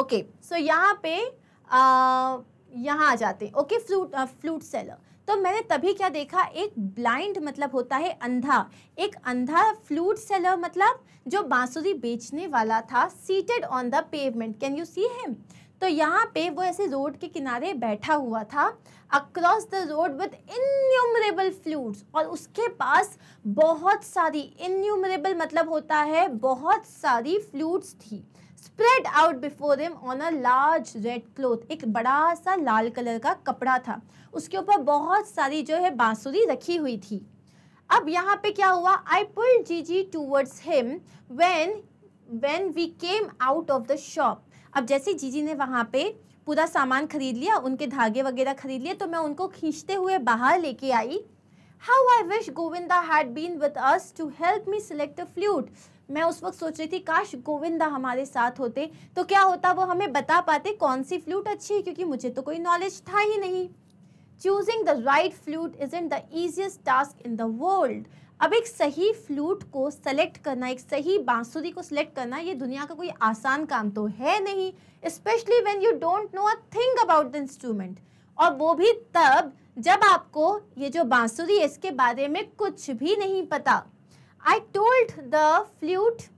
okay so यहाँ पे आ, यहाँ आ जाते ओके फ्लूट फ्लूट सेलर तो मैंने तभी क्या देखा एक ब्लाइंड मतलब होता है अंधा एक अंधा फ्लूट सेलर मतलब जो बांसुरी बेचने वाला था seated on the pavement can you see him तो यहाँ पे वो ऐसे रोड के किनारे बैठा हुआ था across the road with innumerable flutes और उसके पास बहुत सारी इन्यूमरेबल मतलब होता है बहुत सारी फ्लूट्स थी spread out before him on a large red cloth एक बड़ा सा लाल कलर का कपड़ा था उसके ऊपर बहुत सारी जो है बांसुरी रखी हुई थी अब यहाँ पे क्या हुआ I pull Ji Ji towards him when when we came out of the shop अब जैसे जीजी ने वहाँ पे पूरा सामान खरीद लिया उनके धागे वगैरह खरीद लिए तो मैं उनको खींचते हुए बाहर लेके आई how I wish Govinda had been with us to help me select a flute मैं उस वक्त सोच रही थी काश गोविंदा हमारे साथ होते तो क्या होता वो हमें बता पाते कौन सी फ्लूट अच्छी है क्योंकि मुझे तो कोई नॉलेज था ही नहीं choosing the right flute is in the easiest task in the world अब एक सही फ्लूट को सेलेक्ट करना एक सही बांसुरी को सेलेक्ट करना ये दुनिया का कोई आसान काम तो है नहीं specially when you don't know a thing about the instrument और वो भी तब जब आपको ये जो बांसुरी है इसके बारे में कुछ भी नहीं पता I told the flute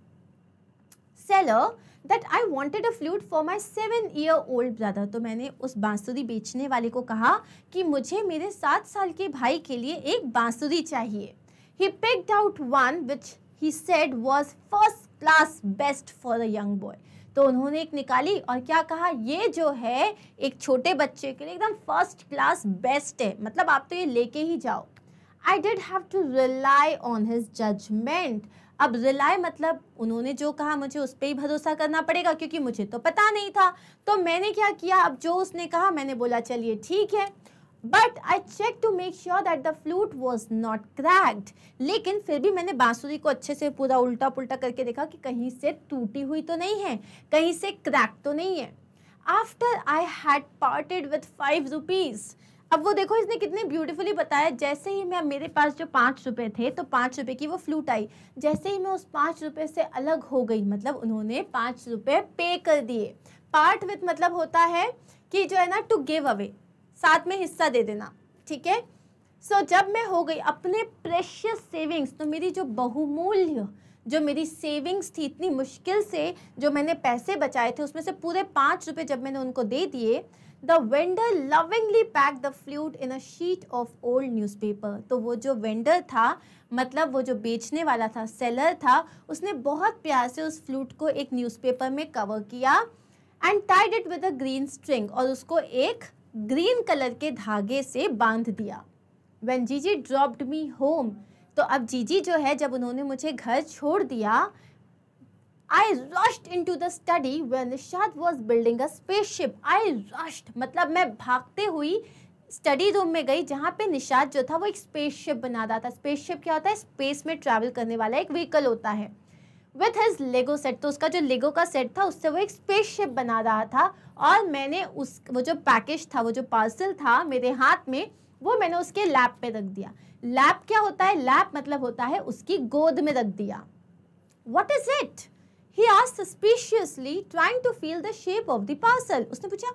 seller that I wanted a flute for my seven year old brother. तो मैंने उस बांसुरी बेचने वाले को कहा कि मुझे मेरे सात साल के भाई के लिए एक बांसुरी चाहिए he picked out one which he said was first class best for a young boy तो उन्होंने एक निकाली और क्या कहा ये जो है एक छोटे बच्चे के लिए एकदम फर्स्ट क्लास बेस्ट है मतलब आप तो ये लेके ही जाओ I did have to rely on his judgement अब रिलाई मतलब उन्होंने जो कहा मुझे उस पर ही भरोसा करना पड़ेगा क्योंकि मुझे तो पता नहीं था तो मैंने क्या किया अब जो उसने कहा मैंने बोला चलिए ठीक है but I check to make sure that the flute was not cracked लेकिन फिर भी मैंने बांसुरी को अच्छे से पूरा उल्टा पुलटा करके देखा कि कहीं से टूटी हुई तो नहीं है कहीं से क्रैक तो नहीं है after I had parted with five rupees अब वो देखो इसने कितने ब्यूटीफुली बताया जैसे ही मैं मेरे पास जो पाँच रुपये थे तो पाँच रुपये की वो फ्लूट आई जैसे ही मैं उस पाँच रुपये से अलग हो गई मतलब उन्होंने पाँच रुपये पे कर दिए पार्ट विथ मतलब होता है कि जो है ना टू गिव अवे साथ में हिस्सा दे देना ठीक है सो so, जब मैं हो गई अपने प्रेशियस सेविंग्स तो मेरी जो बहुमूल्य जो मेरी सेविंग्स थी इतनी मुश्किल से जो मैंने पैसे बचाए थे उसमें से पूरे पाँच रुपये जब मैंने उनको दे दिए the vendor lovingly pack the flute in a sheet of old newspaper तो वो जो वेंडर था मतलब वो जो बेचने वाला था सेलर था उसने बहुत प्यार से उस फ्लूट को एक न्यूज़पेपर में कवर किया and tied it with a green string और उसको एक ग्रीन कलर के धागे से बांध दिया when G dropped me home तो अब जीजी जो है जब उन्होंने मुझे घर छोड़ दिया I rushed into the study Nishad was building building spaceship. I I मतलब मैं भागते हुई स्टडी रूम में गई जहाँ पे निशाद जो था वो एक स्पेसशिप बना रहा था स्पेसशिप क्या होता है स्पेस में ट्रैवल करने वाला एक व्हीकल होता है विथ हिज लेगो सेट तो उसका जो लेगो का सेट था उससे वो एक स्पेसशिप बना रहा था और मैंने उस वो जो पैकेज था वो जो पार्सल था मेरे हाथ में वो मैंने उसके लैब पे रख दिया लैब क्या होता है लैब मतलब होता है उसकी गोद में रख दिया वट इज़ इट ही आज suspiciously trying to feel the shape of the parcel उसने पूछा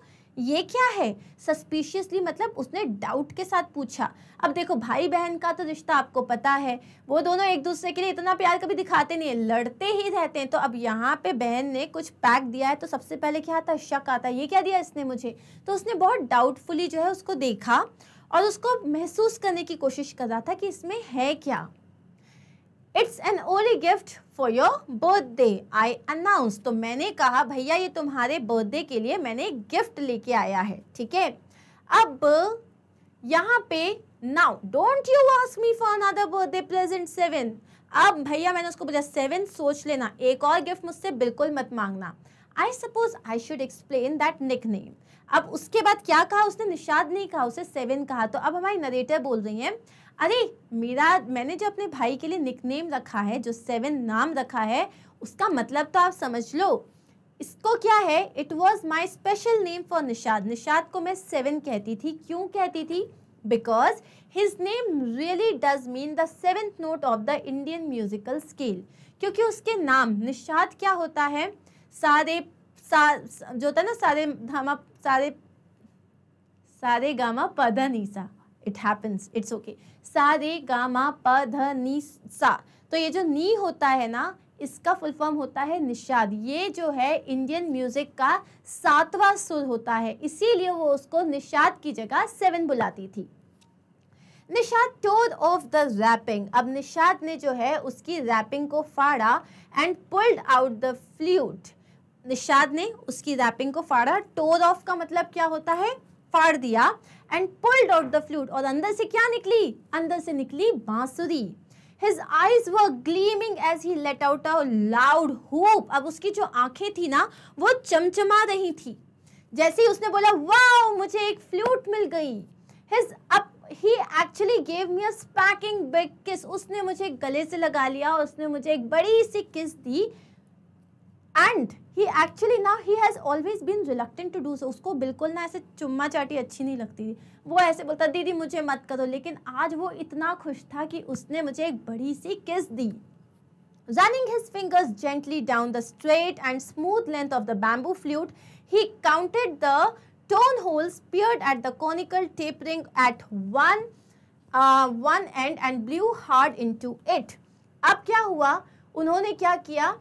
ये क्या है सस्पिशियसली मतलब उसने डाउट के साथ पूछा अब देखो भाई बहन का तो रिश्ता आपको पता है वो दोनों एक दूसरे के लिए इतना प्यार कभी दिखाते नहीं है लड़ते ही रहते हैं तो अब यहाँ पे बहन ने कुछ पैक दिया है तो सबसे पहले क्या आता है शक आता है ये क्या दिया इसने मुझे तो उसने बहुत डाउटफुली जो है उसको देखा और उसको महसूस करने की कोशिश कर रहा था कि इसमें है क्या it's an only gift for your birthday I announce तो मैंने कहा भैया ये तुम्हारे बर्थडे के लिए मैंने गिफ्ट लेके आया है ठीक है अब यहाँ पे now don't you ask me for another birthday present seven अब भैया मैंने उसको बोला सेवन सोच लेना एक और गिफ्ट मुझसे बिल्कुल मत मांगना I suppose I should explain that nickname अब उसके बाद क्या कहा उसने निषाद नहीं कहा उसे सेवन कहा तो अब हमारी नरेटर बोल रही हैं अरे मेरा मैंने जो अपने भाई के लिए निकनेम रखा है जो सेवन नाम रखा है उसका मतलब तो आप समझ लो इसको क्या है it was my special name for Nishad Nishad को मैं सेवन कहती थी क्यों कहती थी because his name really does mean the seventh note of the Indian musical scale क्योंकि उसके नाम निषाद क्या होता है सारे सा, जो होता है ना सारे धामा सारे सारे गामा पधा नीसा इट हैपन्स इट्स ओके सा रे गा मा प ध नी सा तो ये जो नी होता है ना इसका फुल फॉर्म होता है निषाद ये जो है इंडियन म्यूजिक का सातवा सुर होता है इसीलिए वो उसको निषाद की जगह सेवन बुलाती थी Nishad tore off the wrapping अब निषाद ने जो है उसकी रैपिंग को फाड़ा and pulled out the flute Nishad ने उसकी रैपिंग को फाड़ा टोर ऑफ का मतलब क्या होता है फाड़ दिया and pulled out the flute और अंदर से क्या निकली अंदर से निकली बांसुरी His eyes were gleaming as he let out a loud whoop. अब उसकी जो आंखें थी ना वो चमचमा रही थी जैसे ही उसने बोला वाओ मुझे एक फ्लूट मिल गई His up, he actually gave me a spanking big kiss. उसने मुझे गले से लगा लिया उसने मुझे एक बड़ी सी kiss the and he actually ना he has always been reluctant to do so उसको बिल्कुल ना ऐसे चुम्मा चाटी अच्छी नहीं लगती थी वो ऐसे बोलता दीदी मुझे मत करो लेकिन आज वो इतना खुश था कि उसने मुझे एक बड़ी सी किस दी running his fingers gently down the straight and smooth length of the bamboo flute he counted the tone holes pierced at the conical tapering at one one end and blew hard into it अब क्या हुआ उन्होंने क्या किया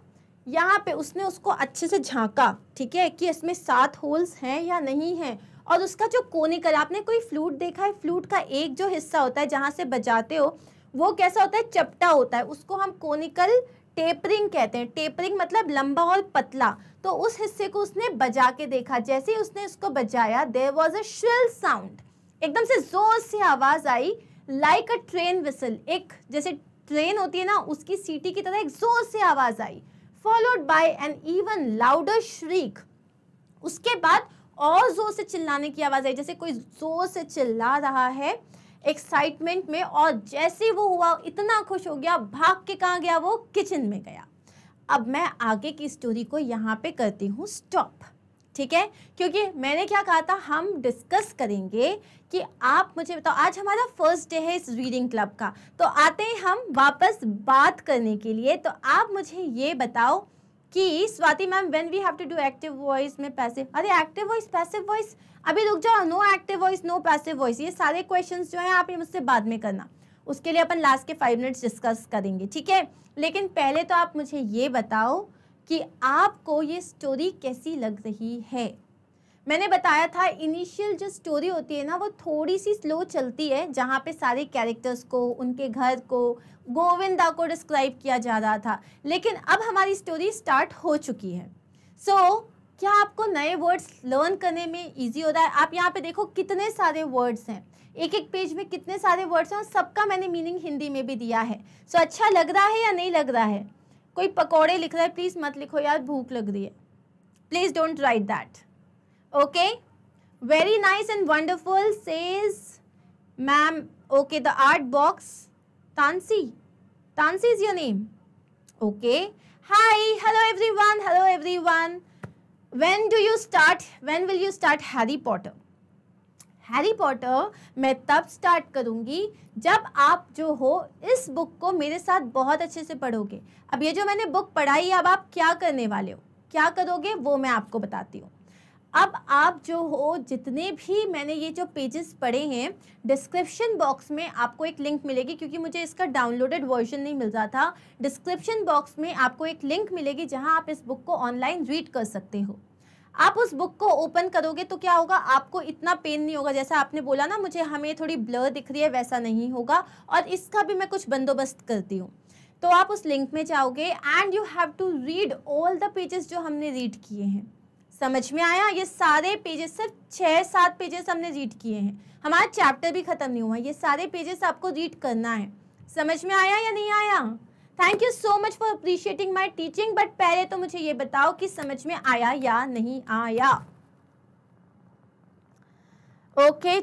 यहाँ पे उसने उसको अच्छे से झांका ठीक है कि इसमें सात होल्स हैं या नहीं हैं और उसका जो कोनिकल आपने कोई फ्लूट देखा है फ्लूट का एक जो हिस्सा होता है जहाँ से बजाते हो वो कैसा होता है चपटा होता है उसको हम कोनिकल टेपरिंग कहते हैं टेपरिंग मतलब लंबा और पतला तो उस हिस्से को उसने बजा के देखा जैसे ही उसने उसको बजाया there was a shrill sound एकदम से जोर से आवाज़ आई लाइक अ ट्रेन विसल एक जैसे ट्रेन होती है ना उसकी सीटी की तरह एक जोर से आवाज़ आई followed by an even louder shriek उसके बाद और जोर से चिल्लाने की आवाज़ आई जैसे कोई जोर से चिल्ला रहा है एक्साइटमेंट में और जैसे वो हुआ इतना खुश हो गया भाग के कहाँ गया वो किचन में गया अब मैं आगे की स्टोरी को यहाँ पे करती हूँ स्टॉप ठीक है क्योंकि मैंने क्या कहा था हम डिस्कस करेंगे कि आप मुझे बताओ आज हमारा फर्स्ट डे है इस रीडिंग क्लब का तो आते हैं हम वापस बात करने के लिए तो आप मुझे ये बताओ कि Swati ma'am when we have to do active voice में पैसिव अरे एक्टिव वॉइस पैसिव वॉइस अभी रुक जाओ no active voice no passive voice ये सारे क्वेश्चन जो हैं आप मुझसे बाद में करना उसके लिए अपन लास्ट के फाइव मिनट्स डिस्कस करेंगे ठीक है लेकिन पहले तो आप मुझे ये बताओ कि आपको ये स्टोरी कैसी लग रही है मैंने बताया था इनिशियल जो स्टोरी होती है ना वो थोड़ी सी स्लो चलती है जहाँ पे सारे कैरेक्टर्स को उनके घर को गोविंदा को डिस्क्राइब किया जा रहा था लेकिन अब हमारी स्टोरी स्टार्ट हो चुकी है सो so, क्या आपको नए वर्ड्स लर्न करने में ईजी हो रहा है आप यहाँ पे देखो कितने सारे वर्ड्स हैं एक एक पेज में कितने सारे वर्ड्स हैं और सबका मैंने मीनिंग हिंदी में भी दिया है सो so, अच्छा लग रहा है या नहीं लग रहा है कोई पकौड़े लिख रहा है प्लीज़ मत लिखो यार भूख लग रही है please don't write that Okay. Very nice and wonderful says ma'am. Okay, the art box. Tansi. Tansi is your name. Okay. Hi. Hello everyone. Hello everyone. When do you start? When will you start Harry Potter? Harry Potter मैं तब start करूँगी जब आप जो हो इस book को मेरे साथ बहुत अच्छे से पढ़ोगे अब ये जो मैंने बुक पढ़ाई अब आप क्या करने वाले हो क्या करोगे वो मैं आपको बताती हूँ अब आप जो हो जितने भी मैंने ये जो पेजेस पढ़े हैं डिस्क्रिप्शन बॉक्स में आपको एक लिंक मिलेगी क्योंकि मुझे इसका डाउनलोडेड वर्जन नहीं मिल रहा था डिस्क्रिप्शन बॉक्स में आपको एक लिंक मिलेगी जहां आप इस बुक को ऑनलाइन रीड कर सकते हो आप उस बुक को ओपन करोगे तो क्या होगा आपको इतना पेन नहीं होगा जैसा आपने बोला ना मुझे हमें थोड़ी ब्लर दिख रही है वैसा नहीं होगा और इसका भी मैं कुछ बंदोबस्त करती हूँ तो आप उस लिंक में जाओगे and you have to read all the pages जो हमने रीड किए हैं समझ में आया ये सारे पेजेस सिर्फ छः सात पेजेस हमने रीड किए हैं हमारा चैप्टर भी ख़त्म नहीं हुआ ये सारे पेजेस आपको रीड करना है समझ में आया या नहीं आया thank you so much for appreciating my teaching but पहले तो मुझे ये बताओ कि समझ में आया या नहीं आया ओके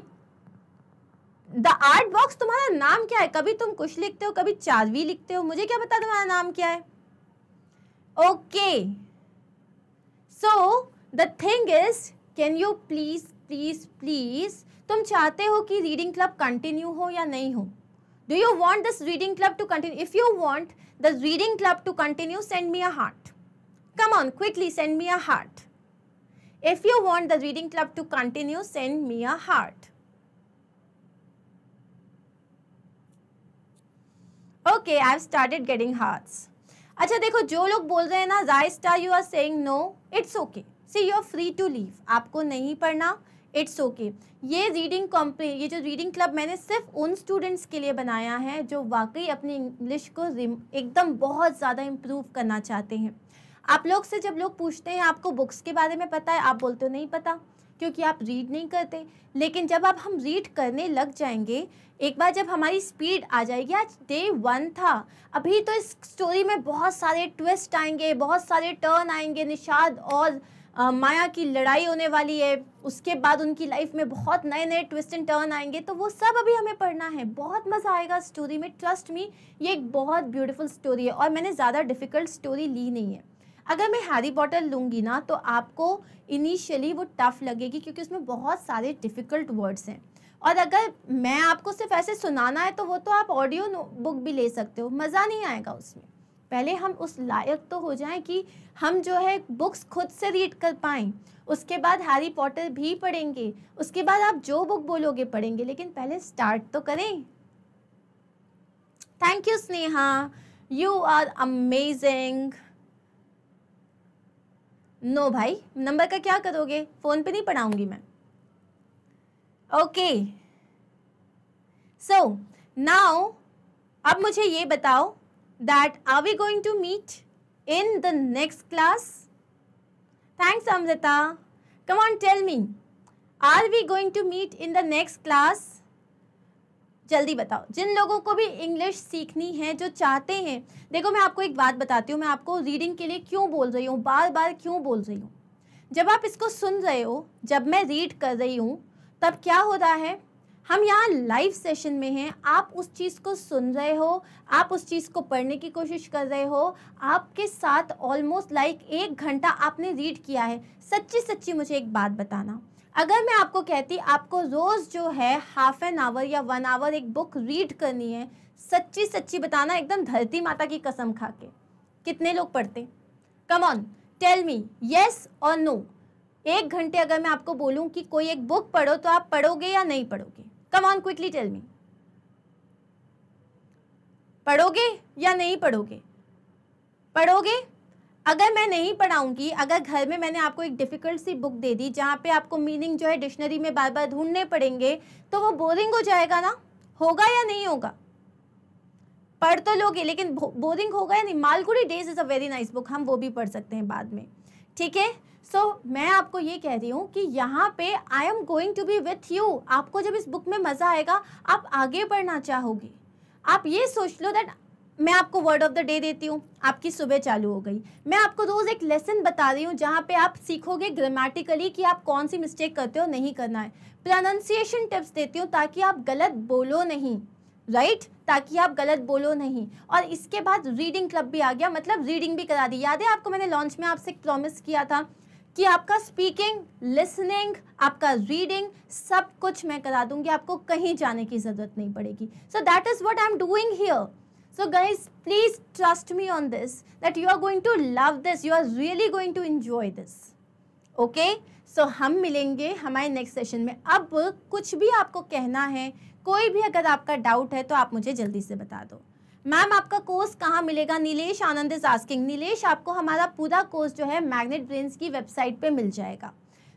द आर्ट बॉक्स तुम्हारा नाम क्या है कभी तुम कुछ लिखते हो कभी चारवी लिखते हो मुझे क्या पता तुम्हारा नाम क्या है okay so The thing is, can you please, please, please? तुम चाहते हो कि रीडिंग क्लब कंटिन्यू हो या नहीं हो do you want this reading club to continue if you want the reading club to continue send me a heart come on quickly send me a heart if you want the reading club to continue send me a heart okay i have started getting hearts अच्छा देखो जो लोग बोल रहे हैं ना Rai star you are saying no it's see you are free to leave आपको नहीं पढ़ना इट्स ओके okay. ये रीडिंग कॉम्पनी ये जो रीडिंग क्लब मैंने सिर्फ उन स्टूडेंट्स के लिए बनाया है जो वाकई अपनी इंग्लिश को एकदम बहुत ज़्यादा इम्प्रूव करना चाहते हैं आप लोग से जब लोग पूछते हैं आपको बुक्स के बारे में पता है आप बोलते हो नहीं पता क्योंकि आप रीड नहीं करते लेकिन जब आप हम रीड करने लग जाएंगे एक बार जब हमारी स्पीड आ जाएगी आज डे वन था अभी तो इस स्टोरी में बहुत सारे ट्विस्ट आएंगे बहुत सारे टर्न आएंगे निषाद और आ, माया की लड़ाई होने वाली है उसके बाद उनकी लाइफ में बहुत नए नए ट्विस्ट एंड टर्न आएंगे तो वो सब अभी हमें पढ़ना है बहुत मज़ा आएगा स्टोरी में ट्रस्ट मी ये एक बहुत ब्यूटीफुल स्टोरी है और मैंने ज़्यादा डिफ़िकल्ट स्टोरी ली नहीं है अगर मैं हैरी पॉटर लूँगी ना तो आपको इनिशियली वो टफ लगेगी क्योंकि उसमें बहुत सारे डिफ़िकल्ट वर्ड्स हैं और अगर मैं आपको सिर्फ ऐसे सुनाना है तो वो तो आप ऑडियो बुक भी ले सकते हो मज़ा नहीं आएगा उसमें पहले हम उस लायक तो हो जाएं कि हम जो है बुक्स खुद से रीड कर पाए उसके बाद हैरी पॉटर भी पढ़ेंगे उसके बाद आप जो बुक बोलोगे पढ़ेंगे लेकिन पहले स्टार्ट तो करें thank you Sneha you are amazing no भाई नंबर का क्या करोगे फ़ोन पे नहीं पढ़ाऊंगी मैं ओके सो नाउ अब मुझे ये बताओ that are we going to meet in the next class? Thanks Amrita. Come on tell me. Are we going to meet in the next class? जल्दी बताओ जिन लोगों को भी इंग्लिश सीखनी है जो चाहते हैं देखो मैं आपको एक बात बताती हूँ मैं आपको रीडिंग के लिए क्यों बोल रही हूँ बार बार क्यों बोल रही हूँ जब आप इसको सुन रहे हो जब मैं रीड कर रही हूँ तब क्या हो रहा है हम यहाँ लाइव सेशन में हैं आप उस चीज़ को सुन रहे हो आप उस चीज़ को पढ़ने की कोशिश कर रहे हो आपके साथ ऑलमोस्ट लाइक like एक घंटा आपने रीड किया है सच्ची सच्ची मुझे एक बात बताना अगर मैं आपको कहती आपको रोज़ जो है हाफ एन आवर या वन आवर एक बुक रीड करनी है सच्ची सच्ची बताना एकदम धरती माता की कसम खा के कितने लोग पढ़ते come on tell me yes और नो एक घंटे अगर मैं आपको बोलूं कि कोई एक बुक पढ़ो तो आप पढ़ोगे या नहीं पढ़ोगे come on quickly tell me पढ़ोगे या नहीं पढ़ोगे पढ़ोगे अगर मैं नहीं पढ़ाऊंगी अगर घर में मैंने आपको एक डिफ़िकल्ट सी बुक दे दी जहाँ पे आपको मीनिंग जो है डिक्शनरी में बार बार ढूंढने पड़ेंगे तो वो बोरिंग हो जाएगा ना होगा या नहीं होगा पढ़ तो लोगे लेकिन बोरिंग होगा या नहीं Malgudi Days is a very nice book हम वो भी पढ़ सकते हैं बाद में ठीक है सो so, मैं आपको ये कह रही हूँ कि यहाँ पे I am going to be with you आपको जब इस बुक में मज़ा आएगा आप आगे बढ़ना चाहोगे आप ये सोच लो दैट मैं आपको वर्ड ऑफ द डे देती हूँ आपकी सुबह चालू हो गई मैं आपको रोज़ एक लेसन बता रही हूँ जहाँ पे आप सीखोगे ग्रामेटिकली कि आप कौन सी मिस्टेक करते हो नहीं करना है प्रोनाउंसिएशन टिप्स देती हूँ ताकि आप गलत बोलो नहीं राइट right? ताकि आप गलत बोलो नहीं और इसके बाद रीडिंग क्लब भी आ गया मतलब रीडिंग भी करा दी याद है आपको मैंने लॉन्च में आपसे प्रॉमिस किया था कि आपका स्पीकिंग लिसनिंग आपका रीडिंग सब कुछ मैं करा दूंगी आपको कहीं जाने की ज़रूरत नहीं पड़ेगी so that is what I am doing here so guys please trust me on this that you are going to love this you are really going to enjoy this okay so हम मिलेंगे हमारे next session में अब कुछ भी आपको कहना है कोई भी अगर आपका डाउट है तो आप मुझे जल्दी से बता दो मैम आपका कोर्स कहाँ मिलेगा नीलेश आनंद इज आस्किंग नीलेश आपको हमारा पूरा कोर्स जो है मैग्नेट ब्रेन्स की वेबसाइट पे मिल जाएगा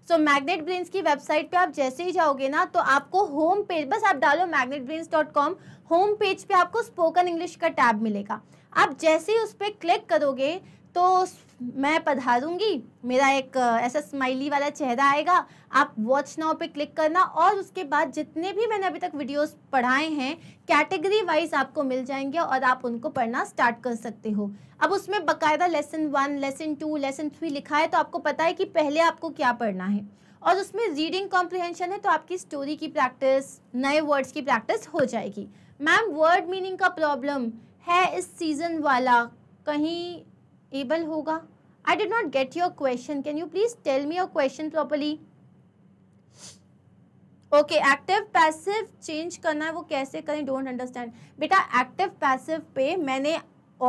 सो मैग्नेट ब्रेन्स की वेबसाइट पे आप जैसे ही जाओगे ना तो आपको होम पेज बस आप डालो Magnet Brains dot com home page पे आपको स्पोकन इंग्लिश का टैब मिलेगा आप जैसे ही उस पर क्लिक करोगे तो मैं पधारूंगी मेरा एक ऐसा स्माइली वाला चेहरा आएगा आप वॉच नाउ पे क्लिक करना और उसके बाद जितने भी मैंने अभी तक वीडियोस पढ़ाए हैं कैटेगरी वाइज आपको मिल जाएंगे और आप उनको पढ़ना स्टार्ट कर सकते हो अब उसमें बकायदा lesson one lesson two lesson three लिखा है तो आपको पता है कि पहले आपको क्या पढ़ना है और उसमें रीडिंग कॉम्प्रिहेंशन है तो आपकी स्टोरी की प्रैक्टिस नए वर्ड्स की प्रैक्टिस हो जाएगी मैम वर्ड मीनिंग का प्रॉब्लम है इस सीज़न वाला कहीं एबल होगा I did not get your question can you please tell me your question properly okay active passive change करना है वो कैसे करें डोंट अंडरस्टैंड बेटा एक्टिव पैसिव पे मैंने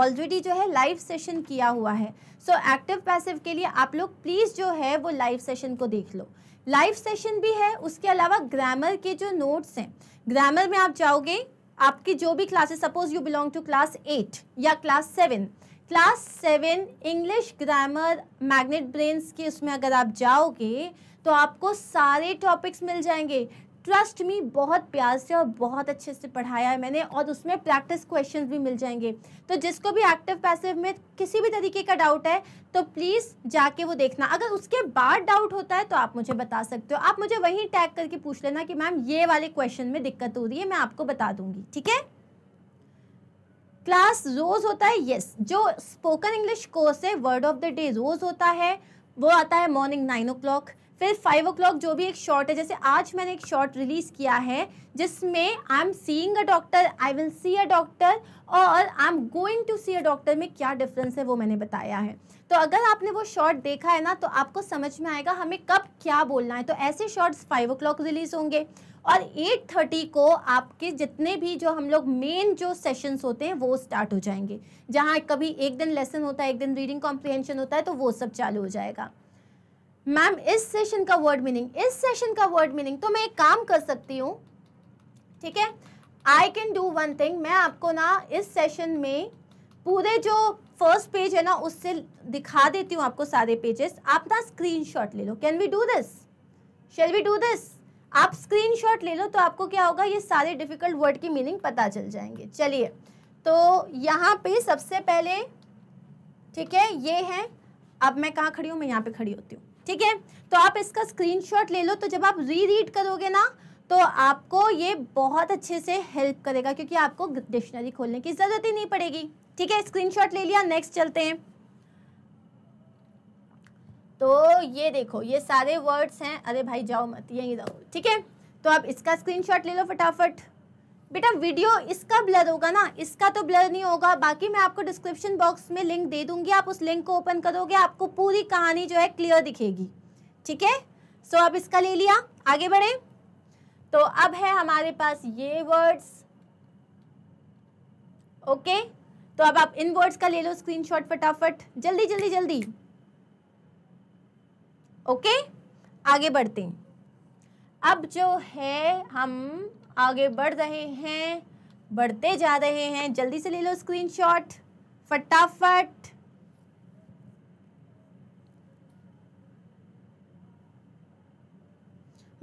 ऑलरेडी जो है लाइव सेशन किया हुआ है सो एक्टिव पैसिव के लिए आप लोग प्लीज़ जो है वो लाइव सेशन को देख लो लाइव सेशन भी है उसके अलावा ग्रामर के जो नोट्स हैं ग्रामर में आप जाओगे आपकी जो भी classes suppose you belong to class eight या class seven class seven English grammar Magnet Brains के उसमें अगर आप जाओगे तो आपको सारे टॉपिक्स मिल जाएंगे ट्रस्ट मी बहुत प्यार से और बहुत अच्छे से पढ़ाया है मैंने और उसमें प्रैक्टिस क्वेश्चन भी मिल जाएंगे तो जिसको भी एक्टिव पैसिव में किसी भी तरीके का डाउट है तो प्लीज़ जाके वो देखना अगर उसके बाद डाउट होता है तो आप मुझे बता सकते हो आप मुझे वहीं टैग करके पूछ लेना कि मैम ये वाले क्वेश्चन में दिक्कत हो रही है मैं आपको बता दूंगी ठीक है क्लास रोज होता है यस जो स्पोकन इंग्लिश कोर्स है वर्ड ऑफ द डे रोज होता है वो आता है मॉर्निंग नाइन ओ क्लॉक फिर फाइव ओ क्लॉक जो भी एक शॉर्ट है जैसे आज मैंने एक शॉर्ट रिलीज़ किया है जिसमें I am seeing a doctor I will see a doctor और I am going to see a doctor में क्या डिफरेंस है वो मैंने बताया है तो अगर आपने वो शॉर्ट देखा है ना तो आपको समझ में आएगा हमें कब क्या बोलना है तो ऐसे shorts five o'clock release होंगे और 8:30 को आपके जितने भी जो हम लोग मेन जो सेशंस होते हैं वो स्टार्ट हो जाएंगे जहाँ कभी एक दिन लेसन होता है एक दिन रीडिंग कॉम्प्रिहेंशन होता है तो वो सब चालू हो जाएगा मैम इस सेशन का वर्ड मीनिंग इस सेशन का वर्ड मीनिंग तो मैं एक काम कर सकती हूँ ठीक है I can do one thing मैं आपको ना इस सेशन में पूरे जो फर्स्ट पेज है ना उससे दिखा देती हूँ आपको सारे पेजेस आप ना स्क्रीन ले लो can we do this shall we do this आप स्क्रीनशॉट ले लो तो आपको क्या होगा ये सारे डिफिकल्ट वर्ड की मीनिंग पता चल जाएंगे चलिए तो यहाँ पे सबसे पहले ठीक है ये है अब मैं कहाँ खड़ी हूँ मैं यहाँ पे खड़ी होती हूँ ठीक है तो आप इसका शॉट ले लो तो जब आप री रीड करोगे ना तो आपको ये बहुत अच्छे से हेल्प करेगा क्योंकि आपको डिक्शनरी खोलने की ज़रूरत ही नहीं पड़ेगी ठीक है स्क्रीनशॉट ले लिया नेक्स्ट चलते हैं तो ये देखो ये सारे वर्ड्स हैं अरे भाई जाओ मत यहीं रहो ठीक है तो आप इसका स्क्रीनशॉट ले लो फटाफट बेटा वीडियो इसका ब्लर होगा ना इसका तो ब्लर नहीं होगा बाकी मैं आपको डिस्क्रिप्शन बॉक्स में लिंक दे दूंगी आप उस लिंक को ओपन करोगे आपको पूरी कहानी जो है क्लियर दिखेगी ठीक है सो आप इसका ले लिया आगे बढ़े तो अब है हमारे पास ये वर्ड्स ओके तो अब आप इन वर्ड्स का ले लो स्क्रीनशॉट फटाफट जल्दी जल्दी जल्दी ओके आगे बढ़ते हैं अब जो है हम आगे बढ़ रहे हैं बढ़ते जा रहे हैं जल्दी से ले लो स्क्रीनशॉट फटाफट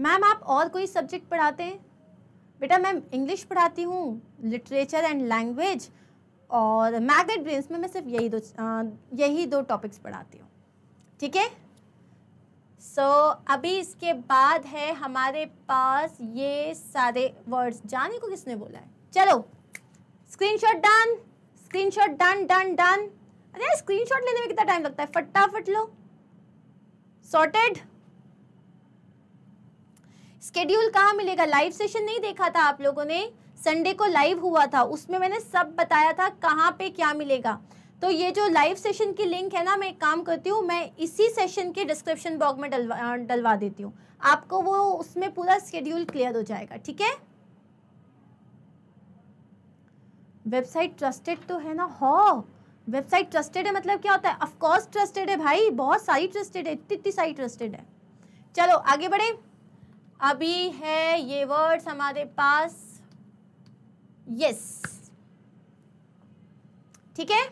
मैम आप और कोई सब्जेक्ट पढ़ाते हैं बेटा मैं इंग्लिश पढ़ाती हूँ लिटरेचर एंड लैंग्वेज और मैगेट ब्रेन्स में मैं सिर्फ यही दो यही दो टॉपिक्स पढ़ाती हूँ ठीक है सो so, अभी इसके बाद है हमारे पास ये सारे वर्ड्स जाने को किसने बोला है चलो screenshot done screenshot done done done अरे स्क्रीनशॉट लेने में कितना टाइम लगता है फटाफट लो सॉर्टेड स्केड्यूल कहाँ मिलेगा लाइव सेशन नहीं देखा था आप लोगों ने संडे को लाइव हुआ था उसमें मैंने सब बताया था कहाँ पे क्या मिलेगा तो ये जो लाइव सेशन की लिंक है ना मैं एक काम करती हूँ मैं इसी सेशन के डिस्क्रिप्शन बॉक्स में डलवा डलवा देती हूँ आपको वो उसमें पूरा स्केड्यूल क्लियर हो जाएगा ठीक है वेबसाइट ट्रस्टेड तो है ना हो वेबसाइट ट्रस्टेड है मतलब क्या होता है अफकोर्स ट्रस्टेड है भाई बहुत सारी ट्रस्टेड है इतनी इतनी सारी ट्रस्टेड है चलो आगे बढ़े अभी है ये वर्ड्स हमारे पास यस ठीक है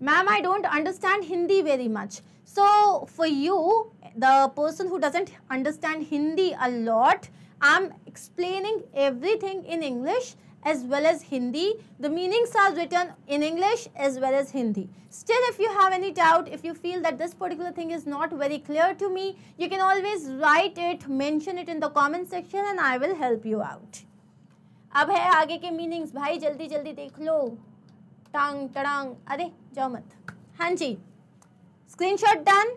ma'am I don't understand Hindi very much. So for you, the person who doesn't understand Hindi a lot, I'm explaining everything in English as well as Hindi. The meanings are written in English as well as Hindi. Still, if you have any doubt, if you feel that this particular thing is not very clear to me, you can always write it, mention it in the comment section and I will help you out. अब है आगे के meanings भाई जल्दी जल्दी देख लो टांग टड़ांग अरे जाओ मत हाँ जी स्क्रीनशॉट डन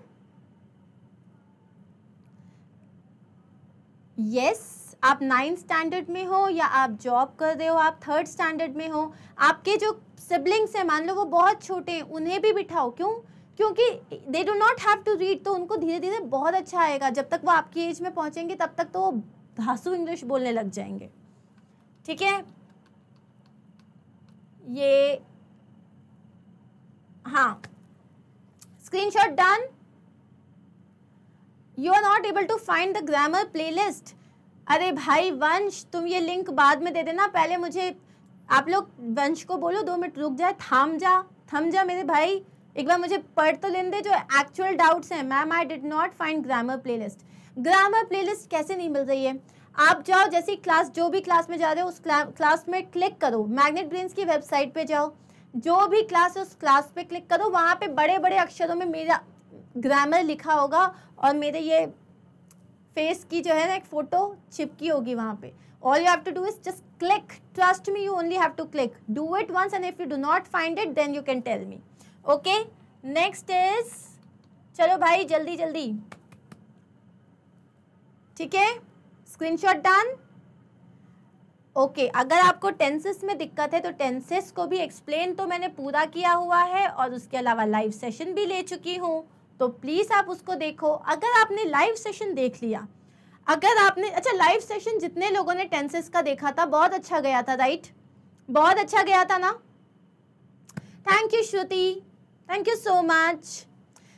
यस आप नाइन्थ स्टैंडर्ड में हो या आप जॉब कर रहे हो आप थर्ड स्टैंडर्ड में हो आपके जो सिबलिंग्स हैं मान लो वो बहुत छोटे हैं उन्हें भी बिठाओ क्यों क्योंकि they do not have to read तो उनको धीरे धीरे बहुत अच्छा आएगा जब तक वो आपकी एज में पहुंचेंगे तब तक तो वो धासु इंग्लिश बोलने लग जाएंगे ठीक है ये हाँ screenshot done you are not able to find the grammar playlist अरे भाई वंश तुम ये लिंक बाद में दे देना पहले मुझे आप लोग वंश को बोलो दो मिनट रुक जाए थाम जा थम जा मेरे भाई एक बार मुझे पढ़ तो लेने दे जो एक्चुअल डाउट्स हैं ma'am I did not find grammar playlist grammar playlist कैसे नहीं मिल रही है आप जाओ जैसी क्लास जो भी क्लास में जा रहे हो उस क्लास में क्लिक करो मैग्नेट ब्रेन्स की वेबसाइट पे जाओ जो भी क्लास है उस क्लास पे क्लिक करो वहाँ पे बड़े बड़े अक्षरों में मेरा ग्रामर लिखा होगा और मेरे ये फेस की जो है ना एक फोटो चिपकी होगी वहाँ पे all you have to do is just click trust me you only have to click do it once and if you do not find it then you can tell me okay next is चलो भाई जल्दी जल्दी ठीक है screenshot done okay okay, अगर आपको tenses में दिक्कत है तो टेंसेस को भी एक्सप्लेन तो मैंने पूरा किया हुआ है और उसके अलावा लाइव सेशन भी ले चुकी हूँ तो प्लीज़ आप उसको देखो अगर आपने लाइव सेशन देख लिया अगर आपने अच्छा लाइव सेशन जितने लोगों ने टेंसेस का देखा था बहुत अच्छा गया था राइट बहुत अच्छा गया था ना thank you Shruti thank you so much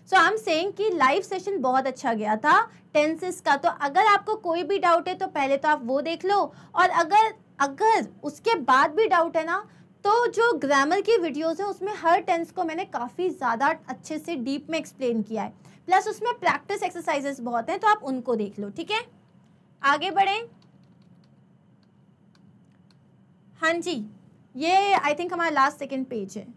so I am saying कि लाइव सेशन बहुत अच्छा गया था टेंसेस का तो अगर आपको कोई भी डाउट है तो पहले तो आप वो देख लो और अगर अगर उसके बाद भी डाउट है ना तो जो ग्रामर की वीडियोस हैं उसमें हर टेंस को मैंने काफ़ी ज़्यादा अच्छे से डीप में एक्सप्लेन किया है प्लस उसमें प्रैक्टिस एक्सरसाइजेस बहुत हैं तो आप उनको देख लो ठीक है आगे बढ़ें हाँ जी ये आई थिंक हमारा लास्ट सेकेंड पेज है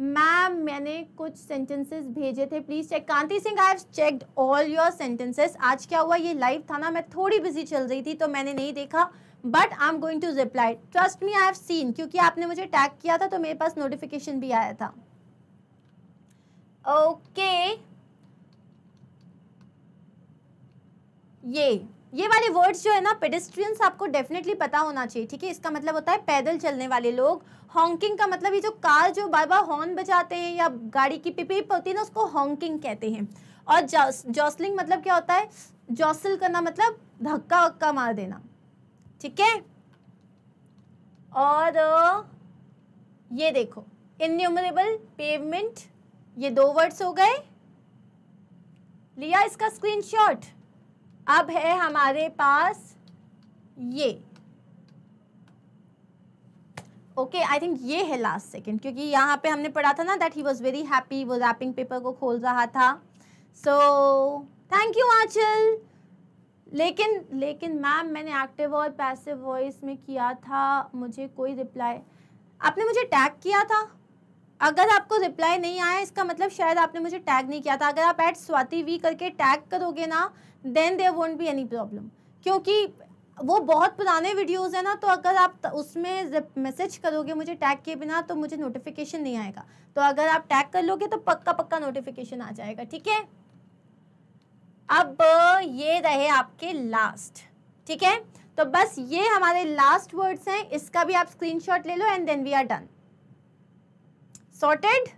मैम मैंने कुछ सेंटेंसेस भेजे थे please check Kanti Singh I have checked all your sentences आज क्या हुआ ये लाइव था ना मैं थोड़ी बिजी चल रही थी तो मैंने नहीं देखा but I am going to reply trust me I have seen क्योंकि आपने मुझे टैग किया था तो मेरे पास नोटिफिकेशन भी आया था ओके okay. ये ये वाले वर्ड्स जो है ना पेडिस्ट्रियंस आपको डेफिनेटली पता होना चाहिए ठीक है इसका मतलब होता है पैदल चलने वाले लोग हॉन्किंग का मतलब ये जो कार जो बार बार हॉर्न बजाते हैं या गाड़ी की पिपिप होती है ना उसको हॉन्किंग कहते हैं और जॉसलिंग मतलब क्या होता है जॉसल करना मतलब धक्का वक्का मार देना ठीक है और ये देखो इन्यूमरेबल पेमेंट ये दो वर्ड्स हो गए लिया इसका स्क्रीनशॉट अब है हमारे पास ये ओके आई थिंक ये है लास्ट सेकेंड क्योंकि यहाँ पे हमने पढ़ा था ना that he was very happy वो रैपिंग पेपर को खोल रहा था सो थैंक यू आंचल लेकिन लेकिन मैम मैंने एक्टिव और पैसिव वॉइस में किया था मुझे कोई रिप्लाई आपने मुझे टैग किया था अगर आपको रिप्लाई नहीं आया इसका मतलब शायद आपने मुझे टैग नहीं किया था अगर आप एट स्वाति वी करके टैग करोगे ना then there won't be any problem क्योंकि वो बहुत पुराने वीडियोस हैं ना तो अगर आप उसमें मैसेज करोगे मुझे टैग किए बिना तो मुझे नोटिफिकेशन नहीं आएगा तो अगर आप टैग कर लोगे तो पक्का पक्का नोटिफिकेशन आ जाएगा ठीक है अब ये रहे आपके लास्ट ठीक है तो बस ये हमारे लास्ट वर्ड्स हैं इसका भी आप स्क्रीनशॉट ले लो and then we are done sorted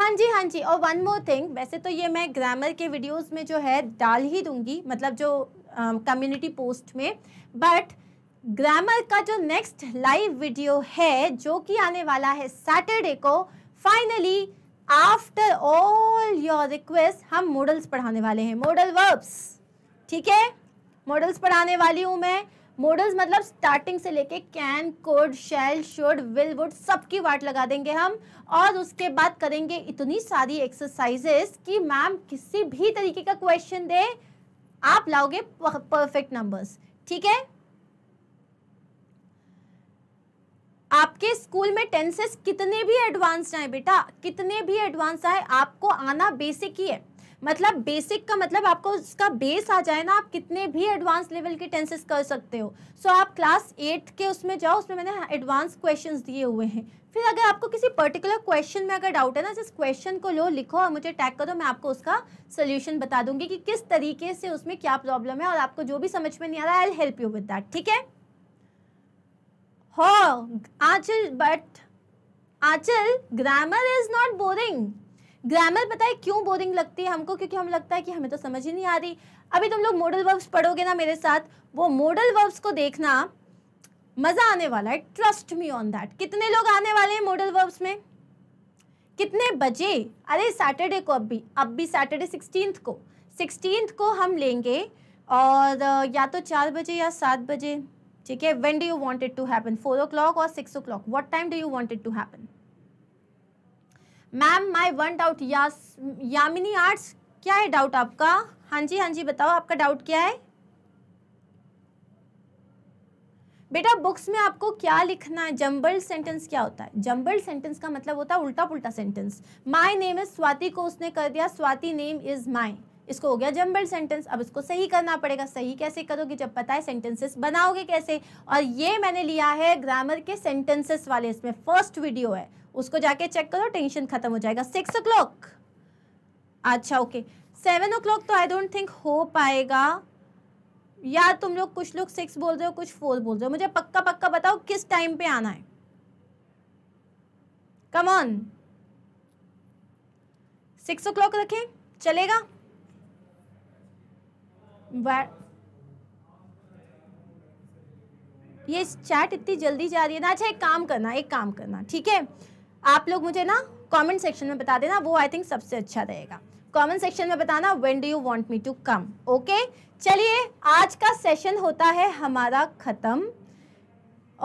हाँ जी हाँ जी और वन मोर थिंग वैसे तो ये मैं ग्रामर के वीडियोस में जो है डाल ही दूंगी मतलब जो कम्युनिटी uh, पोस्ट में बट ग्रामर का जो नेक्स्ट लाइव वीडियो है जो कि आने वाला है सैटरडे को finally after all your request हम मॉडल्स पढ़ाने वाले हैं मॉडल वर्ब्स ठीक है मॉडल्स पढ़ाने वाली हूँ मैं मॉडल्स मतलब स्टार्टिंग से लेके can could shall should will would सबकी वाट लगा देंगे हम और उसके बाद करेंगे इतनी सारी एक्सरसाइजेस कि मैम किसी भी तरीके का क्वेश्चन दे आप लाओगे परफेक्ट नंबर्स ठीक है आपके स्कूल में टेंसेस कितने भी एडवांस आए बेटा कितने भी एडवांस आए आपको आना बेसिक ही है मतलब बेसिक का मतलब आपको उसका बेस आ जाए ना आप कितने भी एडवांस लेवल के टेंसेस कर सकते हो सो so, आप क्लास एट के उसमें जाओ उसमें मैंने एडवांस क्वेश्चंस दिए हुए हैं फिर अगर आपको किसी पर्टिकुलर क्वेश्चन में अगर डाउट है ना जिस क्वेश्चन को लो लिखो और मुझे टैग करो मैं आपको उसका सोल्यूशन बता दूंगी कि किस तरीके से उसमें क्या प्रॉब्लम है और आपको जो भी समझ में नहीं आ रहा है I help you with that ठीक है हो Aanchal but Aanchal grammar is not boring grammar पता है क्यों बोरिंग लगती है हमको क्योंकि हम लगता है कि हमें तो समझ ही नहीं आ रही अभी तुम लोग मॉडल वर्ब्स पढ़ोगे ना मेरे साथ वो मॉडल वर्ब्स को देखना मज़ा आने वाला है ट्रस्ट मी ऑन दैट कितने लोग आने वाले हैं मॉडल वर्ब्स में कितने बजे अरे सैटरडे को अब भी अब भी सैटरडे सिक्सटीन को सिक्सटीन को हम लेंगे और या तो चार बजे या सात बजे ठीक है when do you want it to happen four o'clock और six o'clock what time do you want it to happen ma'am my one doubt Yamini arts क्या है डाउट आपका हाँ जी हाँ जी बताओ आपका डाउट क्या है बेटा बुक्स में आपको क्या लिखना है जम्बल सेंटेंस क्या होता है जम्बल सेंटेंस का मतलब होता है उल्टा पुल्टा sentence my name is Swati को उसने कर दिया स्वाति नेम इज माय इसको हो गया जम्बल सेंटेंस अब इसको सही करना पड़ेगा सही कैसे करोगे जब पता है सेंटेंसेस बनाओगे कैसे और ये मैंने लिया है ग्रामर के सेंटेंसेस वाले इसमें फर्स्ट वीडियो है उसको जाके चेक करो टेंशन खत्म हो जाएगा सिक्स ओ अच्छा ओके सेवन ओ तो आई डोंट थिंक हो पाएगा या तुम लोग कुछ लोग सिक्स बोल रहे हो कुछ फोर बोल रहे हो मुझे पक्का पक्का बताओ किस टाइम पे आना है come on six o'clock रखें चलेगा ये चैट इतनी जल्दी जा रही है ना अच्छा एक काम करना एक काम करना ठीक है आप लोग मुझे ना कमेंट सेक्शन में बता देना वो आई थिंक सबसे अच्छा रहेगा कमेंट सेक्शन में बताना when do you want me to come okay चलिए आज का सेशन होता है हमारा ख़त्म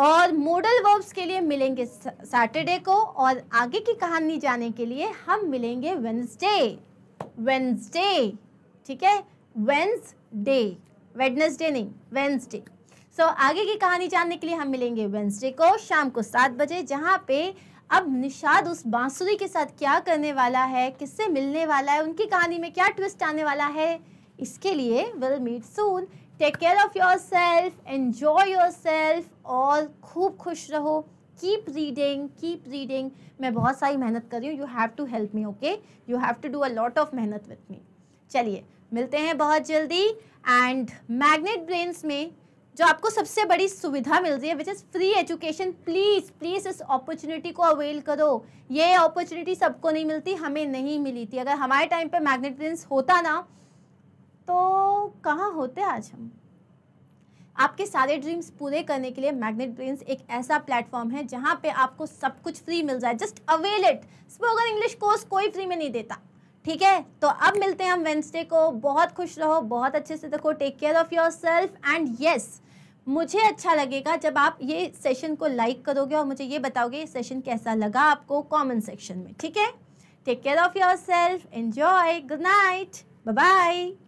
और मॉडल वर्ब्स के लिए मिलेंगे सैटरडे को और आगे की कहानी जाने के लिए हम मिलेंगे वेंसडे वेंसडे ठीक है वेंस डे वेडनेसडे नहीं वेंसडे सो so, आगे की कहानी जानने के लिए हम मिलेंगे वेंसडे को शाम को सात बजे जहाँ पे अब निषाद उस बांसुरी के साथ क्या करने वाला है किससे मिलने वाला है उनकी कहानी में क्या ट्विस्ट आने वाला है इसके लिए will meet soon take care of yourself enjoy yourself और खूब खुश रहो कीप रीडिंग कीप रीडिंग मैं बहुत सारी मेहनत कर रही हूँ you have to help me okay you have to do a lot of मेहनत विथ मी चलिए मिलते हैं बहुत जल्दी एंड मैग्नेट ब्रेन्स में जो आपको सबसे बड़ी सुविधा मिल रही है which is free education please please इस अपॉर्चुनिटी को अवेल करो ये अपॉर्चुनिटी सबको नहीं मिलती हमें नहीं मिली थी अगर हमारे टाइम पे मैग्नेट प्रिंस होता ना तो कहाँ होते आज हम आपके सारे ड्रीम्स पूरे करने के लिए मैग्नेट ब्रेन्स एक ऐसा प्लेटफॉर्म है जहाँ पे आपको सब कुछ फ्री मिल जाए just avail it spoken English course कोई फ्री में नहीं देता ठीक है तो अब मिलते हैं हम वेंसडे को बहुत खुश रहो बहुत अच्छे से देखो take care of yourself and yes मुझे अच्छा लगेगा जब आप ये सेशन को लाइक करोगे और मुझे ये बताओगे ये सेशन कैसा लगा आपको कमेंट सेक्शन में ठीक है take care of yourself enjoy good night bye